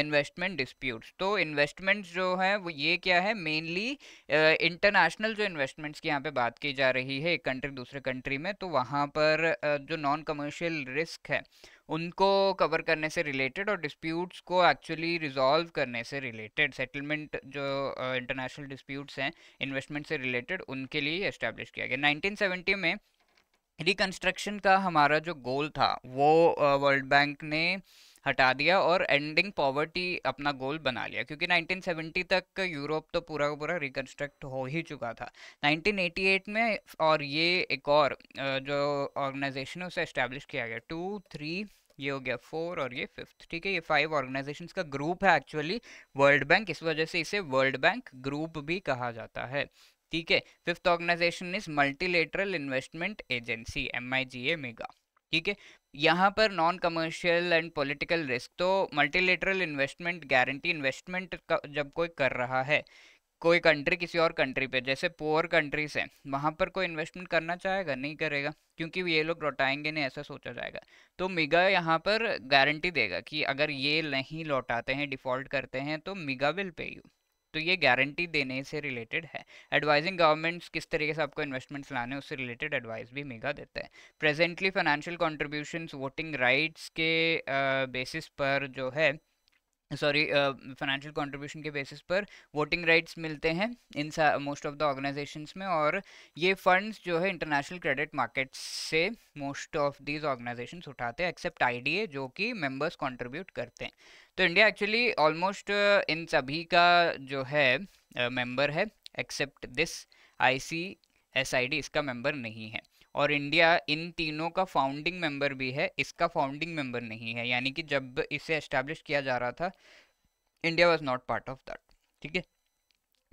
Investment Disputes तो इन्वेस्टमेंट जो है वो ये क्या है मेनली इंटरनेशनल जो इन्वेस्टमेंट्स की यहाँ पे बात की जा रही है एक कंट्री दूसरे कंट्री में तो वहाँ पर uh, जो नॉन कमर्शियल रिस्क है उनको कवर करने से रिलेटेड और डिस्प्यूट्स को एक्चुअली रिजॉल्व करने से रिलेटेड सेटलमेंट जो इंटरनेशनल uh, डिस्प्यूट्स हैं इन्वेस्टमेंट से रिलेटेड उनके लिए इस्टेब्लिश किया गया 1970 में रिकन्स्ट्रक्शन का हमारा जो गोल था वो वर्ल्ड uh, बैंक ने हटा दिया और एंडिंग पॉवर्टी अपना गोल बना लिया क्योंकि 1970 तक यूरोप तो पूरा का पूरा रिकन्स्ट्रक्ट हो ही चुका था 1988 में और ये एक और जो ऑर्गेनाइजेशन है उसे इस्टेब्लिश किया गया टू थ्री ये हो गया फोर और ये फिफ्थ ठीक है ये फाइव ऑर्गेनाइजेशंस का ग्रुप है एक्चुअली वर्ल्ड बैंक इस वजह से इसे वर्ल्ड बैंक ग्रुप भी कहा जाता है ठीक है fifth organisation is multilateral investment agency M I G A MIGA ठीक है यहाँ पर non commercial and political risk तो मल्टीलेटरल इन्वेस्टमेंट गारंटी इन्वेस्टमेंट जब कोई कर रहा है कोई कंट्री किसी और कंट्री पे जैसे पुअर कंट्रीज हैं वहाँ पर कोई इन्वेस्टमेंट करना चाहेगा नहीं करेगा क्योंकि ये लोग लौटाएंगे नहीं ऐसा सोचा जाएगा तो मिगा यहाँ पर गारंटी देगा कि अगर ये नहीं लौटाते हैं डिफ़ॉल्ट करते हैं तो मिगा विल पे यू तो ये गारंटी देने से रिलेटेड है एडवाइजिंग गवर्नमेंट्स किस तरीके से आपको इन्वेस्टमेंट्स लाने उससे रिलेटेड एडवाइस भी मेगा देता है presently financial contribution voting rights के बेसिस पर जो है सॉरी फाइनेंशियल कंट्रीब्यूशन के बेसिस पर वोटिंग राइट्स मिलते हैं in most of the organisations में और ये फंड्स जो है इंटरनेशनल क्रेडिट मार्केट्स से मोस्ट ऑफ दीज ऑर्गेनाइजेशंस उठाते हैं एक्सेप्ट आईडीए जो कि मेंबर्स कंट्रीब्यूट करते हैं तो इंडिया एक्चुअली ऑलमोस्ट इन सभी का जो है मेम्बर uh, है except this I C S I D इसका मेम्बर नहीं है और इंडिया इन तीनों का फाउंडिंग मेंबर भी है इसका फाउंडिंग मेंबर नहीं है यानी कि जब इसे एस्टेब्लिश किया जा रहा था India was not part of that ठीक है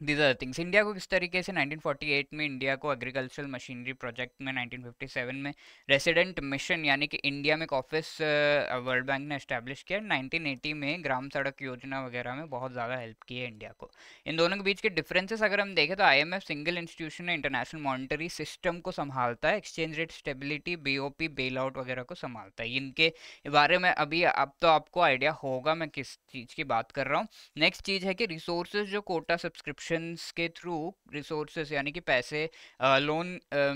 दीज आर थिंग्स इंडिया को किस तरीके से 1948 में इंडिया को एग्रीकल्चरल मशीनरी प्रोजेक्ट में 1957 में रेसिडेंट मिशन यानी कि इंडिया में एक ऑफिस वर्ल्ड बैंक ने इस्टेब्लिश किया 1980 में ग्राम सड़क योजना वगैरह में बहुत ज़्यादा हेल्प की है इंडिया को इन दोनों के बीच के डिफरेंसेस अगर हम देखें तो आई सिंगल इंस्टीट्यूशन है इंटरनेशनल मॉनिटरी सिस्टम को संभालता है एक्सचेंज रेट स्टेबिलिटी बी बेल आउट वगैरह को संभालता है इनके बारे में अभी अब तो आपको आइडिया होगा मैं किस चीज़ की बात कर रहा हूँ नेक्स्ट चीज़ है कि रिसोर्सेज जो कोटा सब्सक्रिप्शन ऑप्शंस के थ्रू रिसोर्सेज यानी कि पैसे लोन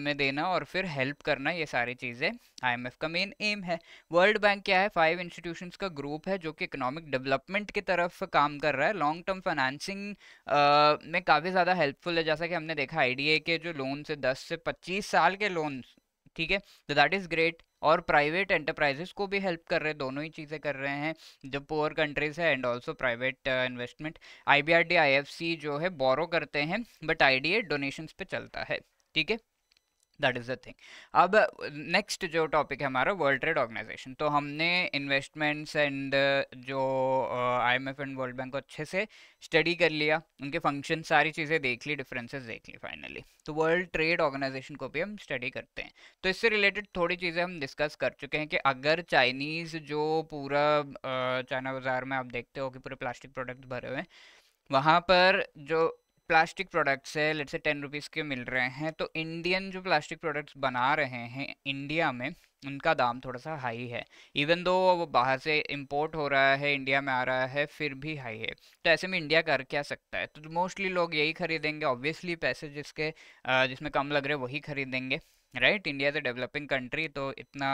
में देना और फिर हेल्प करना ये सारी चीज़ें आईएमएफ का मेन एम है वर्ल्ड बैंक क्या है फाइव इंस्टीट्यूशंस का ग्रुप है जो कि इकोनॉमिक डेवलपमेंट की तरफ काम कर रहा है लॉन्ग टर्म फाइनेंसिंग में काफ़ी ज़्यादा हेल्पफुल है जैसा कि हमने देखा आई के जो लोन से दस से पच्चीस साल के लोन ठीक है तो दैट इज़ ग्रेट और प्राइवेट एंटरप्राइजेस को भी हेल्प कर रहे हैं दोनों ही चीज़ें कर रहे हैं जो पुअर कंट्रीज है and also private investment I B R D I F C जो है बोरो करते हैं but I D A donations पे चलता है ठीक है दैट इज़ द थिंग अब नेक्स्ट जो टॉपिक है हमारा वर्ल्ड ट्रेड ऑर्गेनाइजेशन तो हमने इन्वेस्टमेंट्स एंड uh, जो आईएमएफ एंड वर्ल्ड बैंक को अच्छे से स्टडी कर लिया उनके फंक्शन सारी चीज़ें देख ली डिफरेंसेस देख ली फाइनली तो वर्ल्ड ट्रेड ऑर्गेनाइजेशन को भी हम स्टडी करते हैं तो इससे रिलेटेड थोड़ी चीज़ें हम डिस्कस कर चुके हैं कि अगर चाइनीज़ जो पूरा चाइना uh, बाज़ार में आप देखते हो कि पूरे प्लास्टिक प्रोडक्ट भरे हुए हैं वहाँ पर जो प्लास्टिक प्रोडक्ट्स है लेट से टेन रुपीज़ के मिल रहे हैं तो इंडियन जो प्लास्टिक प्रोडक्ट्स बना रहे हैं इंडिया में उनका दाम थोड़ा सा हाई है इवन दो वो बाहर से इंपोर्ट हो रहा है इंडिया में आ रहा है फिर भी हाई है तो ऐसे में इंडिया कर क्या सकता है तो मोस्टली लोग यही खरीदेंगे ऑब्वियसली पैसे जिसके जिसमें कम लग रहे वही खरीदेंगे right India is a developing country तो इतना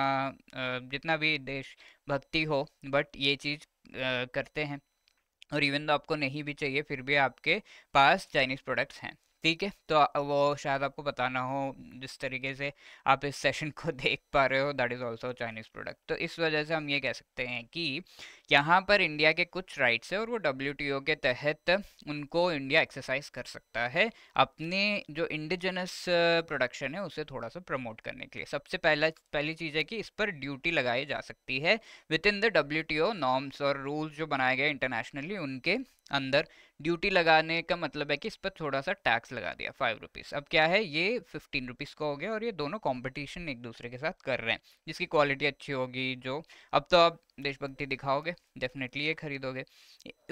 जितना भी देश भक्ति हो बट ये चीज़ करते हैं और इवन तो आपको नहीं भी चाहिए फिर भी आपके पास चाइनीज़ प्रोडक्ट्स हैं ठीक है तो वो शायद आपको बताना हो जिस तरीके से आप इस सेशन को देख पा रहे हो that is also Chinese product तो इस वजह से हम ये कह सकते हैं कि यहाँ पर इंडिया के कुछ राइट्स हैं और वो डब्ल्यू के तहत उनको इंडिया एक्सरसाइज कर सकता है अपने जो इंडिजनस प्रोडक्शन है उसे थोड़ा सा प्रमोट करने के लिए सबसे पहला पहली चीज़ है कि इस पर ड्यूटी लगाई जा सकती है within the W norms और रूल्स जो बनाए गए इंटरनेशनली उनके अंदर ड्यूटी लगाने का मतलब है कि इस पर थोड़ा सा टैक्स लगा दिया फाइव रुपीज़ अब क्या है ये फिफ्टीन रुपीज़ का हो गया और ये दोनों कंपटीशन एक दूसरे के साथ कर रहे हैं जिसकी क्वालिटी अच्छी होगी जो अब तो अब देशभक्ति दिखाओगे डेफिनेटली ये खरीदोगे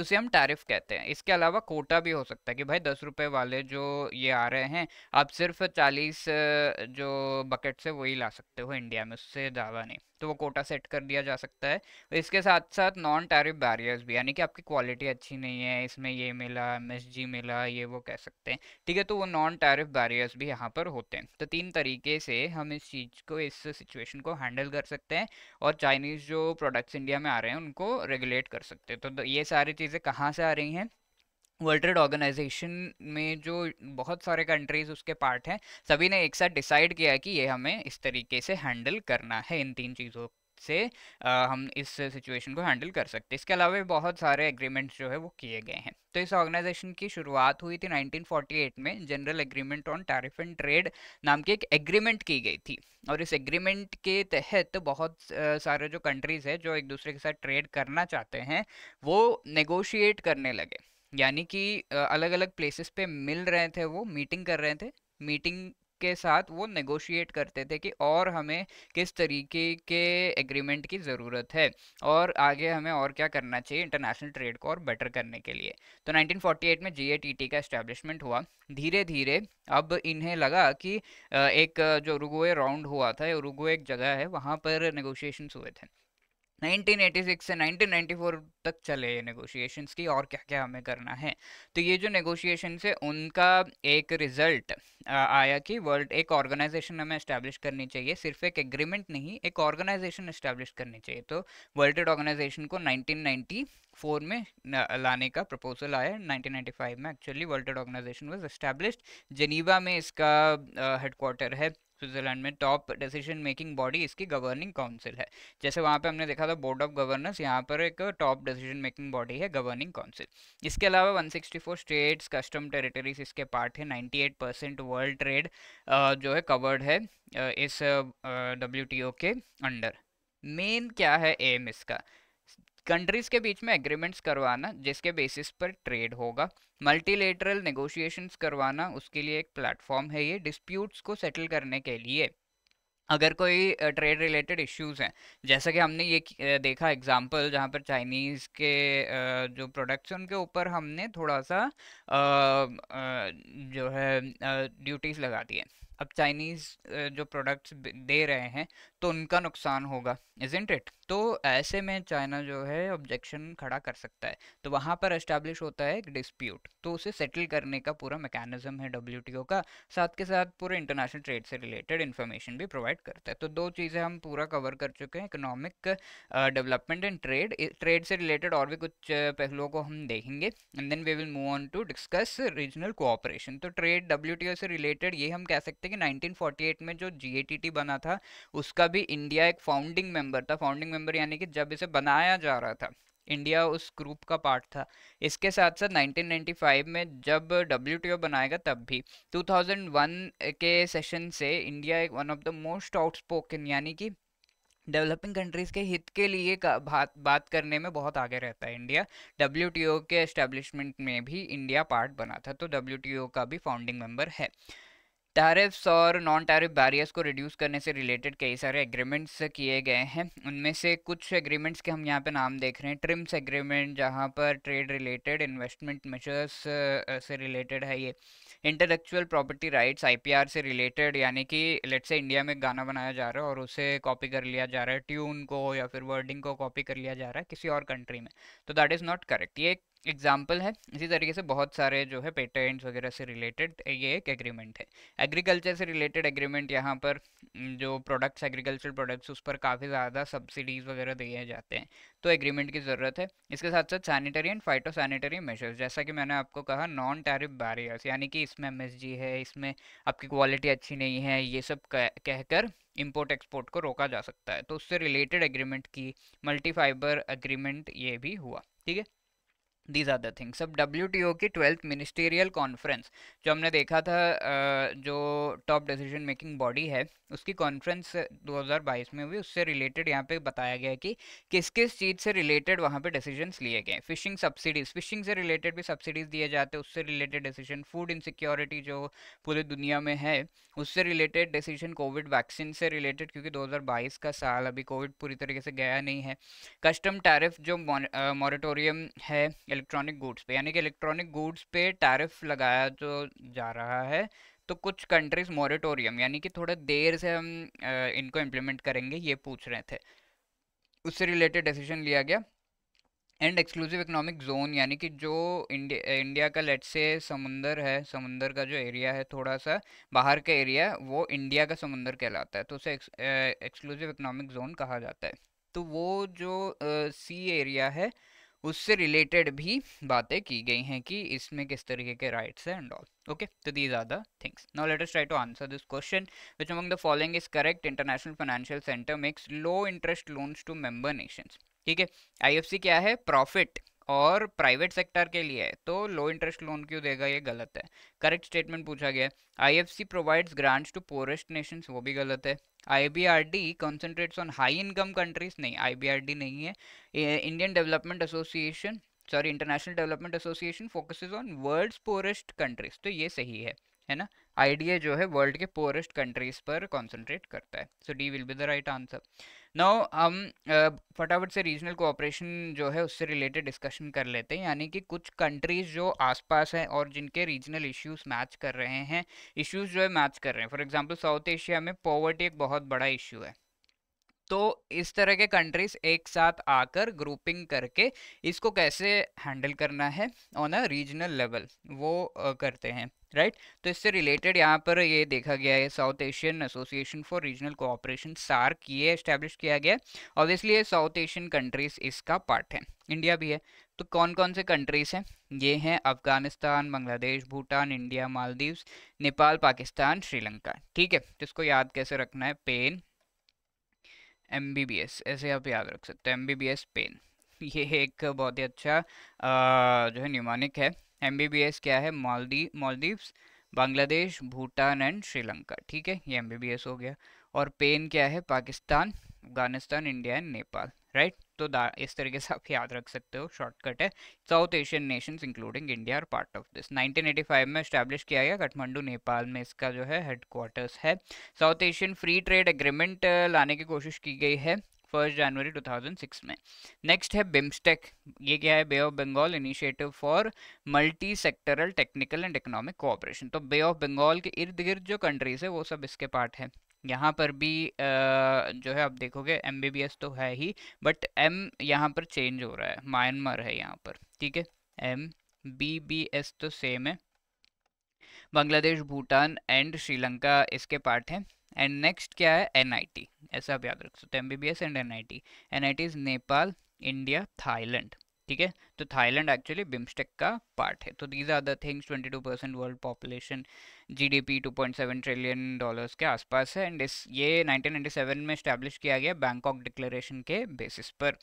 उसे हम टैरिफ कहते हैं इसके अलावा कोटा भी हो सकता है कि भाई दस रुपये वाले जो ये आ रहे हैं आप सिर्फ चालीस जो बकेट से वही ला सकते हो इंडिया में उससे ज़्यादा नहीं तो वो कोटा सेट कर दिया जा सकता है इसके साथ साथ नॉन टैरिफ बैरियर्स भी यानी कि आपकी क्वालिटी अच्छी नहीं है इसमें ये मिला एम मिला ये वो कह सकते हैं ठीक है तो वो नॉन टैरिफ बैरियर्स भी यहाँ पर होते हैं तो तीन तरीके से हम इस चीज़ को इस सिचुएशन को हैंडल कर सकते हैं और चाइनीज़ जो प्रोडक्ट्स प्रोडक्ट्स इंडिया में आ रहे हैं उनको रेगुलेट कर सकते हैं तो ये सारी चीज़ें कहाँ से आ रही हैं वर्ल्ड ट्रेड ऑर्गेनाइजेशन में जो बहुत सारे कंट्रीज उसके पार्ट हैं सभी ने एक साथ डिसाइड किया है कि ये हमें इस तरीके से हैंडल करना है इन तीन चीज़ों से आ, हम इस सिचुएशन को हैंडल कर सकते हैं इसके अलावा भी बहुत सारे एग्रीमेंट्स जो है वो किए गए हैं तो इस ऑर्गेनाइजेशन की शुरुआत हुई थी 1948 में General Agreement on Tariff and Trade नाम की एक एग्रीमेंट की गई थी और इस एग्रीमेंट के तहत तो बहुत सारे जो कंट्रीज़ है जो एक दूसरे के साथ ट्रेड करना चाहते हैं वो नेगोशिएट करने लगे यानी कि अलग अलग प्लेसेस पे मिल रहे थे वो मीटिंग कर रहे थे मीटिंग के साथ वो नेगोशिएट करते थे कि और हमें किस तरीके के एग्रीमेंट की ज़रूरत है और आगे हमें और क्या करना चाहिए इंटरनेशनल ट्रेड को और बेटर करने के लिए तो 1948 में जी का इस्टेब्लिशमेंट हुआ धीरे धीरे अब इन्हें लगा कि एक जो रुगुए राउंड हुआ था रुगुए एक जगह है वहाँ पर नेगोशिएशन हुए थे 1986 से 1994 तक चले ये नेगोशिएशंस की और क्या क्या हमें करना है तो ये जो नेगोशिएशंस है उनका एक रिजल्ट आया कि वर्ल्ड एक ऑर्गेनाइजेशन हमें इस्टेब्लिश करनी चाहिए सिर्फ एक एग्रीमेंट नहीं एक ऑर्गेनाइजेशन इस्टेब्लिश करनी चाहिए तो वर्ल्ड ट्रेड ऑर्गेनाइजेशन को 1994 में लाने का प्रपोजल आया 1995 में actually World Trade Organisation was establish Geneva में इसका हेडक्वार्टर है स्विट्जरलैंड में टॉप डिसीजन मेकिंग बॉडी इसकी गवर्निंग काउंसिल है जैसे वहाँ पे हमने देखा था बोर्ड ऑफ गवर्नर्स यहाँ पर एक टॉप डिसीजन मेकिंग बॉडी है गवर्निंग काउंसिल इसके अलावा 164 स्टेट्स कस्टम टेरिटरीज इसके पार्ट है 98 वर्ल्ड ट्रेड जो है कवर्ड है इस डब्ल्यू के अंडर मेन क्या है एम इसका कंट्रीज के बीच में एग्रीमेंट्स करवाना जिसके बेसिस पर ट्रेड होगा मल्टीलेटरल नेगोशिएशंस करवाना उसके लिए एक प्लेटफॉर्म है ये डिस्प्यूट्स को सेटल करने के लिए अगर कोई ट्रेड रिलेटेड इश्यूज हैं जैसा कि हमने ये देखा एग्जांपल जहाँ पर चाइनीज़ के जो प्रोडक्ट्स हैं उनके ऊपर हमने थोड़ा सा जो है ड्यूटीज़ लगा दिए अब चाइनीज़ जो प्रोडक्ट्स दे रहे हैं तो उनका नुकसान होगा इजेंट इट तो ऐसे में चाइना जो है ऑब्जेक्शन खड़ा कर सकता है तो वहाँ पर इस्टेब्लिश होता है एक डिस्प्यूट तो उसे सेटल करने का पूरा मैकेनिज्म है डब्ल्यू का साथ के साथ पूरे इंटरनेशनल ट्रेड से रिलेटेड इन्फॉर्मेशन भी प्रोवाइड करता है तो दो चीज़ें हम पूरा कवर कर चुके हैं economic development and trade trade से रिलेटेड और भी कुछ पहलुओं को हम देखेंगे and then we will move on to discuss regional cooperation तो ट्रेड डब्ल्यू से रिलेटेड ये हम कह सकते हैं कि नाइनटीन में जो जी बना था उसका भी इंडिया एक फाउंडिंग मेंबर था फाउंडिंग मेंबर यानी कि जब इसे बनाया जा रहा था इंडिया उस ग्रुप का पार्ट था इसके साथ साथ 1995 में जब डब्ल्यू बनाएगा तब भी 2001 के सेशन से इंडिया एक one of the most outspoken यानी कि डेवलपिंग कंट्रीज़ के हित के लिए का बात बात करने में बहुत आगे रहता है इंडिया डब्ल्यू के एस्टेब्लिशमेंट में भी इंडिया पार्ट बना था तो डब्ल्यू का भी फाउंडिंग मेम्बर है टैरिफ्स और नॉन टैरिफ बैरियर्स को रिड्यूस करने से रिलेटेड कई सारे एग्रीमेंट्स किए गए हैं उनमें से कुछ एग्रीमेंट्स के हम यहाँ पे नाम देख रहे हैं ट्रिम्स एग्रीमेंट जहाँ पर ट्रेड रिलेटेड इन्वेस्टमेंट मेजर्स से रिलेटेड है ये इंटेलेक्चुअल प्रॉपर्टी राइट्स आईपीआर से रिलेटेड यानी कि लेट से इंडिया में गाना बनाया जा रहा है और उसे कॉपी कर लिया जा रहा है ट्यून को या फिर वर्डिंग को कॉपी कर लिया जा रहा है किसी और कंट्री में तो दैट इज़ नॉट करेक्ट ये एक एग्जाम्पल है इसी तरीके से बहुत सारे जो है पेटेंट्स वगैरह से रिलेटेड ये एक एग्रीमेंट है एग्रीकल्चर से रिलेटेड एग्रीमेंट यहाँ पर जो प्रोडक्ट्स एग्रीकल्चर प्रोडक्ट्स उस पर काफ़ी ज़्यादा सब्सिडीज़ वगैरह दिए जाते हैं तो एग्रीमेंट की ज़रूरत है इसके साथ साथ sanitary and phyto sanitary measures जैसा कि मैंने आपको कहा नॉन टैरिफ बैरियर्स यानी कि इसमें एम है इसमें आपकी क्वालिटी अच्छी नहीं है ये सब कह, कहकर इम्पोर्ट एक्सपोर्ट को रोका जा सकता है तो उससे रिलेटेड एग्रीमेंट की मल्टी फाइबर एग्रीमेंट ये भी हुआ ठीक है दीज आर द थिंग्स अब डब्ल्यू टी ओ की ट्वेल्थ मिनिस्टेरियल कॉन्फ्रेंस जो हमने देखा था जो टॉप डिसीजन मेकिंग बॉडी है उसकी कॉन्फ्रेंस 2022 में हुई उससे रिलेटेड यहाँ पे बताया गया कि किस किस चीज़ से रिलेटेड वहाँ पे डिसीजंस लिए गए फिशिंग सब्सिडीज़ फिशिंग से रिलेटेड भी सब्सिडीज़ दिए जाते हैं उससे रिलेटेड डिसीजन फूड इनसिक्योरिटी जो पूरी दुनिया में है उससे रिलेटेड डिसीजन कोविड वैक्सीन से रिलेटेड क्योंकि 2022 का साल अभी कोविड पूरी तरीके से गया नहीं है कस्टम टैरिफ जो मॉरिटोरियम है इलेक्ट्रॉनिक गुड्स पे यानी कि इलेक्ट्रॉनिक गुड्स पे टैरिफ लगाया जो जा रहा है तो कुछ कंट्रीज मॉरेटोरियम यानी कि थोड़ा देर से हम इनको इम्प्लीमेंट करेंगे ये पूछ रहे थे उससे रिलेटेड डिसीजन लिया गया एंड एक्सक्लूसिव इकोनॉमिक जोन यानी कि जो इंडिया इंडिया का लेट से समुंदर है समुंदर का जो एरिया है थोड़ा सा बाहर का एरिया वो इंडिया का समुंदर कहलाता है तो उसे एक्सक्लूसिव इकोनॉमिक जोन कहा जाता है तो वो जो सी uh, एरिया है उससे रिलेटेड भी बातें की गई हैं कि इसमें किस तरीके के राइट्स हैं एंड ऑल ओके तो these are the things now let us try to answer this question which among the following is correct international financial centre makes low interest loans to member nations ठीक है IFC क्या है profit और private sector के लिए तो लो interest loan क्यों देगा ये गलत है करेक्ट स्टेटमेंट पूछा गया I F C provides grants to poorest nation वो भी गलत है I B R D concentrates on high income countries नहीं आई बी आर डी नहीं है Indian development association sorry international development association focuses on world poorest countries तो ये सही है है ना आईडीए जो है वर्ल्ड के पोरेस्ट कंट्रीज पर कॉन्सेंट्रेट करता है so D will be the right answer now हम फटाफट से रीजनल कोऑपरेशन जो है उससे रिलेटेड डिस्कशन कर लेते हैं यानी कि कुछ कंट्रीज़ जो आसपास हैं और जिनके रीजनल इश्यूज मैच कर रहे हैं इश्यूज जो है मैच कर रहे हैं फॉर एग्जांपल साउथ एशिया में पॉवर्टी एक बहुत बड़ा इशू है तो इस तरह के कंट्रीज एक साथ आकर ग्रुपिंग करके इसको कैसे हैंडल करना है ऑन अ रीजनल लेवल वो करते हैं राइट right? तो इससे रिलेटेड यहाँ पर ये देखा गया है South Asian Association for Regional Cooperation SAARC ये इस्टेब्लिश किया गया है ऑब्वियसली ये साउथ एशियन कंट्रीज इसका पार्ट है इंडिया भी है तो कौन कौन से कंट्रीज हैं ये हैं अफगानिस्तान बांग्लादेश भूटान इंडिया मालदीव्स नेपाल पाकिस्तान श्रीलंका ठीक है तो इसको याद कैसे रखना है पेन एम ऐसे आप याद रख सकते हैं एम बी पेन ये एक बहुत ही अच्छा जो है न्यूमानिक है एम क्या है मालदीव मालदीव्स बांग्लादेश भूटान एंड श्रीलंका ठीक है ये एम हो गया और पेन क्या है Pakistan Afghanistan India and Nepal right तो इस तरीके से आप याद रख सकते हो शॉर्टकट है South Asian nations including India are part of this 1985 में स्टैब्लिश किया गया काठमांडू नेपाल में इसका जो है हेडक्वार्टर्स है South Asian Free trade Agreement लाने की कोशिश की गई है फर्स्ट जनवरी 2006 में नेक्स्ट है बिम्स्टेक ये क्या है Bay of Bengal Initiative for Multi Sectoral Technical and Economic Cooperation तो बे ऑफ बंगाल के इर्द गिर्द जो कंट्रीज है वो सब इसके पार्ट है यहाँ पर भी जो है आप देखोगे एम तो है ही बट एम यहाँ पर चेंज हो रहा है म्यांमार है यहाँ पर ठीक है एम बी बी एस तो सेम है बांग्लादेश भूटान एंड श्रीलंका इसके पार्ट हैं एंड नेक्स्ट क्या है एन आई टी ऐसा आप याद रख सकते हैं M B B S and N I T N I T is Nepal India Thailand ठीक है तो थाईलैंड एक्चुअली बिम्स्टेक का पार्ट है तो these are the things 22 percent world population GDP 2.7 trillion dollars के आसपास है एंड इस ये 1997 में इस्टेब्लिश किया गया बैंकॉक डिक्लेरेशन के बेसिस पर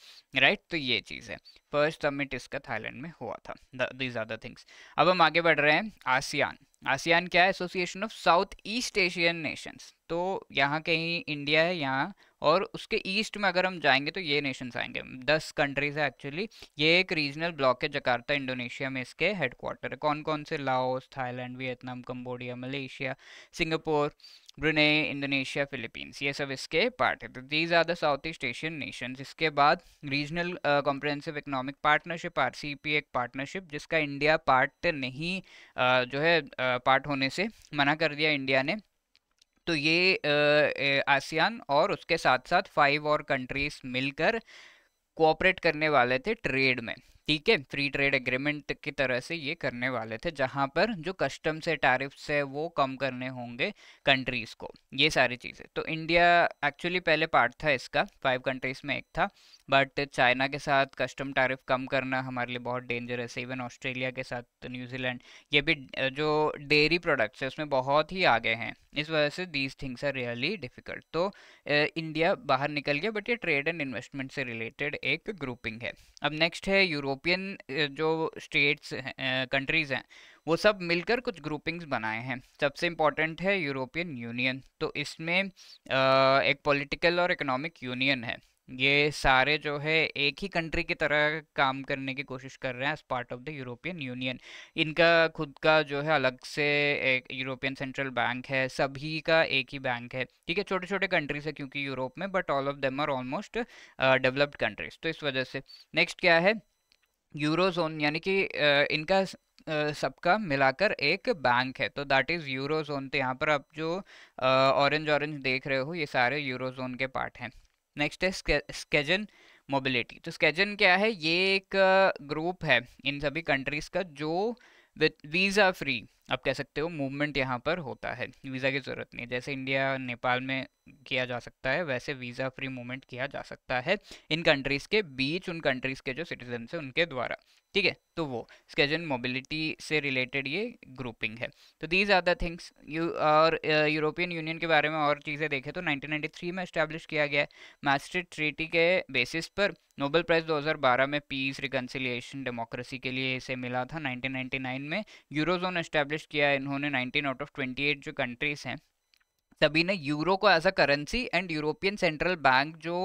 राइट तो ये चीज़ है फर्स्ट समिट इसका थाईलैंड में हुआ था दीज आर द थिंग्स अब हम आगे बढ़ रहे हैं आसियान आसियान क्या है Association of South East Asian Nations तो यहाँ कहीं इंडिया है यहाँ और उसके ईस्ट में अगर हम जाएंगे तो ये नेशंस आएंगे दस कंट्रीज है एक्चुअली ये एक रीजनल ब्लॉक है जकार्ता इंडोनेशिया में इसके हेडक्वार्टर है कौन कौन से Laos Thailand Vietnam Cambodia Malaysia Singapore Brunei Indonesia Philippines ये सब इसके पार्ट है तो these are the South East Asian nation इसके बाद Regional Comprehensive Economic Partnership R C P एक पार्टनरशिप जिसका इंडिया पार्ट नहीं uh, जो है पार्ट uh, होने से मना कर दिया इंडिया ने तो ये आसियान और उसके साथ साथ फाइव और कंट्रीज मिलकर कोऑपरेट करने वाले थे ट्रेड में ठीक है फ्री ट्रेड एग्रीमेंट की तरह से ये करने वाले थे जहाँ पर जो कस्टम से टैरिफ से वो कम करने होंगे कंट्रीज़ को ये सारी चीज़ें तो इंडिया एक्चुअली पहले पार्ट था इसका फाइव कंट्रीज़ में एक था बट चाइना के साथ कस्टम टैरिफ कम करना हमारे लिए बहुत डेंजरस है इवन ऑस्ट्रेलिया के साथ न्यूजीलैंड ये भी जो डेयरी प्रोडक्ट्स है उसमें बहुत ही आगे हैं इस वजह से these things are really difficult तो इंडिया बाहर निकल गया बट ये ट्रेड एंड इन्वेस्टमेंट से रिलेटेड एक ग्रुपिंग है अब नेक्स्ट है यूरोप यूरोपियन जो स्टेट्स कंट्रीज़ हैं वो सब मिलकर कुछ ग्रुपिंग्स बनाए हैं सबसे इम्पॉर्टेंट है यूरोपियन यूनियन तो इसमें एक पॉलिटिकल और इकोनॉमिक यूनियन है ये सारे जो है एक ही कंट्री की तरह काम करने की कोशिश कर रहे हैं as part of the European Union इनका खुद का जो है अलग से एक यूरोपियन सेंट्रल बैंक है सभी का एक ही बैंक है ठीक है छोटे छोटे कंट्रीज है क्योंकि यूरोप में but all of them are almost developed countries तो इस वजह से नेक्स्ट क्या है यूरो जोन यानी कि इनका सबका मिलाकर एक बैंक है तो दैट इज़ यूरो जोन तो यहाँ पर आप जो ऑरेंज ऑरेंज देख रहे हो ये सारे यूरो जोन के पार्ट हैं नेक्स्ट है स्केजन मोबिलिटी तो स्केजन क्या है ये एक ग्रुप है इन सभी कंट्रीज़ का जो विथ वीज़ा फ्री आप कह सकते हो मूवमेंट यहाँ पर होता है वीज़ा की ज़रूरत नहीं है जैसे इंडिया नेपाल में किया जा सकता है वैसे वीज़ा फ्री मूवमेंट किया जा सकता है इन कंट्रीज़ के बीच उन कंट्रीज़ के जो सिटीजन है उनके द्वारा ठीक है तो वो स्केजन मोबिलिटी से रिलेटेड ये ग्रुपिंग है तो these are the things you और यूरोपियन uh, यूनियन के बारे में और चीज़ें देखें तो 1993 में इस्टेब्लिश किया गया है मास्ट्रिट ट्रीटी के बेसिस पर नोबल प्राइज़ 2012 में पीस रिकन्सिलियेशन डेमोक्रेसी के लिए इसे मिला था 1999 में यूरोजोन एस्टेब्लिश पब्लिश किया है इन्होंने 19 आउट ऑफ 28 जो कंट्रीज हैं तभी ने यूरो को as a currency and European central bank जो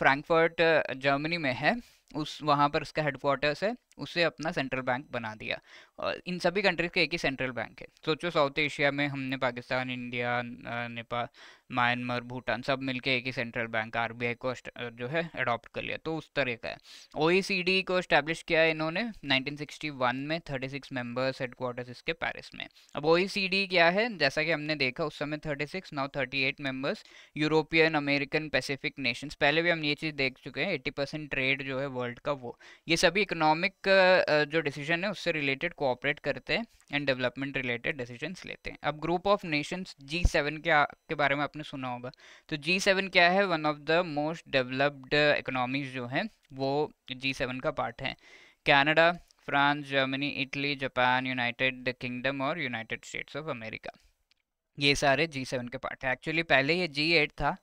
फ्रैंकफर्ट जर्मनी में है उस वहाँ पर उसका हेडक्वार्टर्स है उसे अपना सेंट्रल बैंक बना दिया और इन सभी कंट्रीज़ के एक ही सेंट्रल बैंक है सोचो साउथ एशिया में हमने पाकिस्तान इंडिया नेपाल म्यांमार भूटान सब मिलके एक ही सेंट्रल बैंक आई को जो है अडॉप्ट कर लिया तो उस तरह का है डी e को इस्टेब्लिश किया है इन्होंने 1961 में 36 मेम्बर्स हेडक्वार्टर्स इसके पैरिस में अब डी e क्या है जैसा कि हमने देखा उस समय 36 now thirty eight members European American Pacific nations पहले भी हम ये चीज़ देख चुके हैं एट्टी ट्रेड जो है वर्ल्ड का वो ये सभी इकोनॉमिक जो डिसीजन है उससे रिलेटेड कोऑपरेट करते हैं एंड डेवलपमेंट रिलेटेड डिसीजंस लेते हैं अब group of nations G seven के, के बारे में आपने सुना होगा तो जी सेवन क्या है one of the most developed economies जो हैं वो जी सेवन का पार्ट है Canada France Germany Italy Japan United Kingdom और यूनाइटेड स्टेट्स ऑफ अमेरिका ये सारे जी सेवन के पार्ट है एक्चुअली पहले ये जी एट था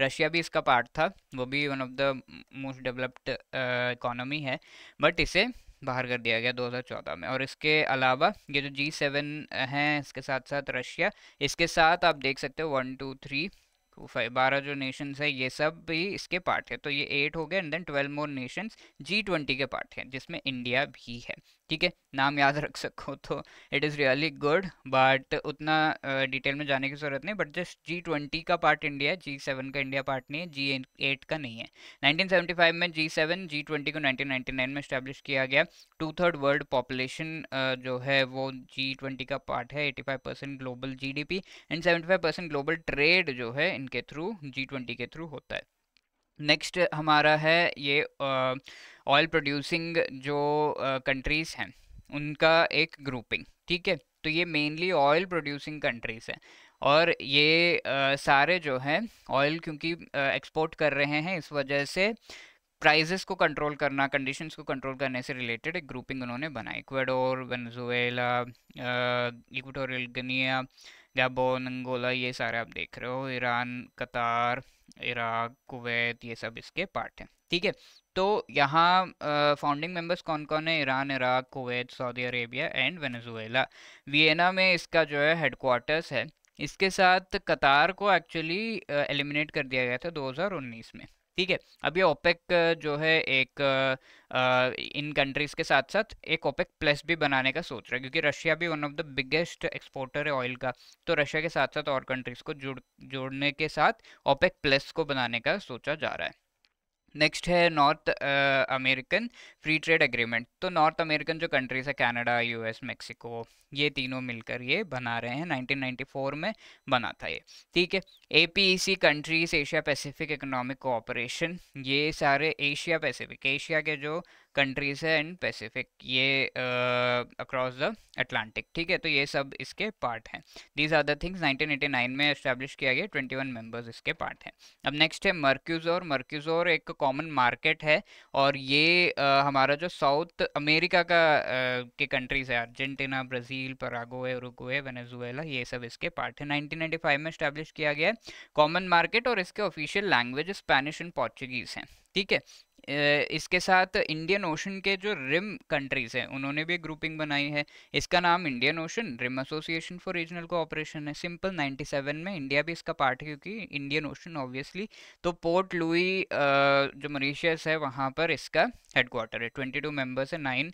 रशिया भी इसका पार्ट था वो भी one of the most developed economy है बट इसे बाहर कर दिया गया 2014 में और इसके अलावा ये जो जी सेवन हैं इसके साथ साथ रशिया इसके साथ आप देख सकते हो one two three two five बारह जो नेशंस है ये सब भी इसके पार्ट है तो ये एट हो गए and then twelve more nations G twenty के पार्ट हैं जिसमें इंडिया भी है ठीक है नाम याद रख सको तो it is really good but उतना डिटेल में जाने की ज़रूरत नहीं बट जस्ट जी ट्वेंटी का पार्ट इंडिया है जी सेवन का इंडिया पार्ट नहीं है जी एट का नहीं है 1975 में जी सेवन जी ट्वेंटी को 1999 में स्टैब्लिश किया गया टू थर्ड वर्ल्ड पॉपुलेशन जो है वो जी ट्वेंटी का पार्ट है 85 percent global G and five percent global trade जो है इनके थ्रू जी ट्वेंटी के थ्रू होता है नेक्स्ट हमारा है ये ऑयल प्रोड्यूसिंग जो कंट्रीज़ हैं उनका एक ग्रुपिंग ठीक है तो ये मेनली ऑयल प्रोड्यूसिंग कंट्रीज़ हैं और ये आ, सारे जो हैं ऑयल क्योंकि एक्सपोर्ट कर रहे हैं इस वजह से प्राइजेस को कंट्रोल करना कंडीशंस को कंट्रोल करने से रिलेटेड एक ग्रुपिंग उन्होंने बनाई Ecuador Venezuela Equatorial Guinea Gabon Angola ये सारे आप देख रहे हो ईरान कतार इराक कुवैत ये सब इसके पार्ट हैं ठीक है तो यहाँ फाउंडिंग मेंबर्स कौन कौन है Iran Iraq Kuwait Saudi Arabia and Venezuela Vienna में इसका जो है हेडकोार्टर्स है इसके साथ कतार को एक्चुअली एलिमिनेट कर दिया गया था 2019 में ठीक है अभी ओपेक जो है एक इन कंट्रीज़ के साथ साथ एक ओपेक प्लस भी बनाने का सोच रहा है क्योंकि रशिया भी one of the biggest exporter है ऑयल का तो रशिया के साथ साथ और कंट्रीज़ को जुड़ जोड़ने के साथ ओपेक प्लस को बनाने का सोचा जा रहा है नेक्स्ट है North American free trade agreement तो नॉर्थ अमेरिकन जो कंट्रीज है कनाडा यूएस मेक्सिको ये तीनों मिलकर ये बना रहे हैं 1994 में बना था ये ठीक है a countries Asia Pacific economic cooperation ये सारे एशिया पैसिफिक एशिया के जो कंट्रीज हैं एंड पैसिफिक ये अक्रॉस द अटलांटिक ठीक है तो ये सब इसके पार्ट हैं दीज आर द थिंग्स 1989 में इस्टेब्लिश किया गया 21 मेंबर्स इसके पार्ट हैं अब नेक्स्ट है मर्क्यूजोर मर्क्यूजोर एक कॉमन मार्केट है और ये uh, हमारा जो साउथ अमेरिका का uh, के कंट्रीज है Argentina Brazil Paraguay Uruguay Venezuela ये सब इसके पार्ट है नाइनटीन में इस्टेब्लिश किया गया कॉमन मार्केट और इसके official language Spanish and Portuguese हैं ठीक है इसके साथ इंडियन ओशन के जो रिम कंट्रीज़ हैं उन्होंने भी ग्रुपिंग बनाई है इसका नाम Indian Ocean Rim Association for Regional Cooperation है सिंपल 97 में इंडिया भी इसका पार्ट है क्योंकि इंडियन ओशन ऑब्वियसली तो पोर्ट लुई जो मरीशियस है वहाँ पर इसका हेडक्वार्टर है 22 मेंबर्स है नाइन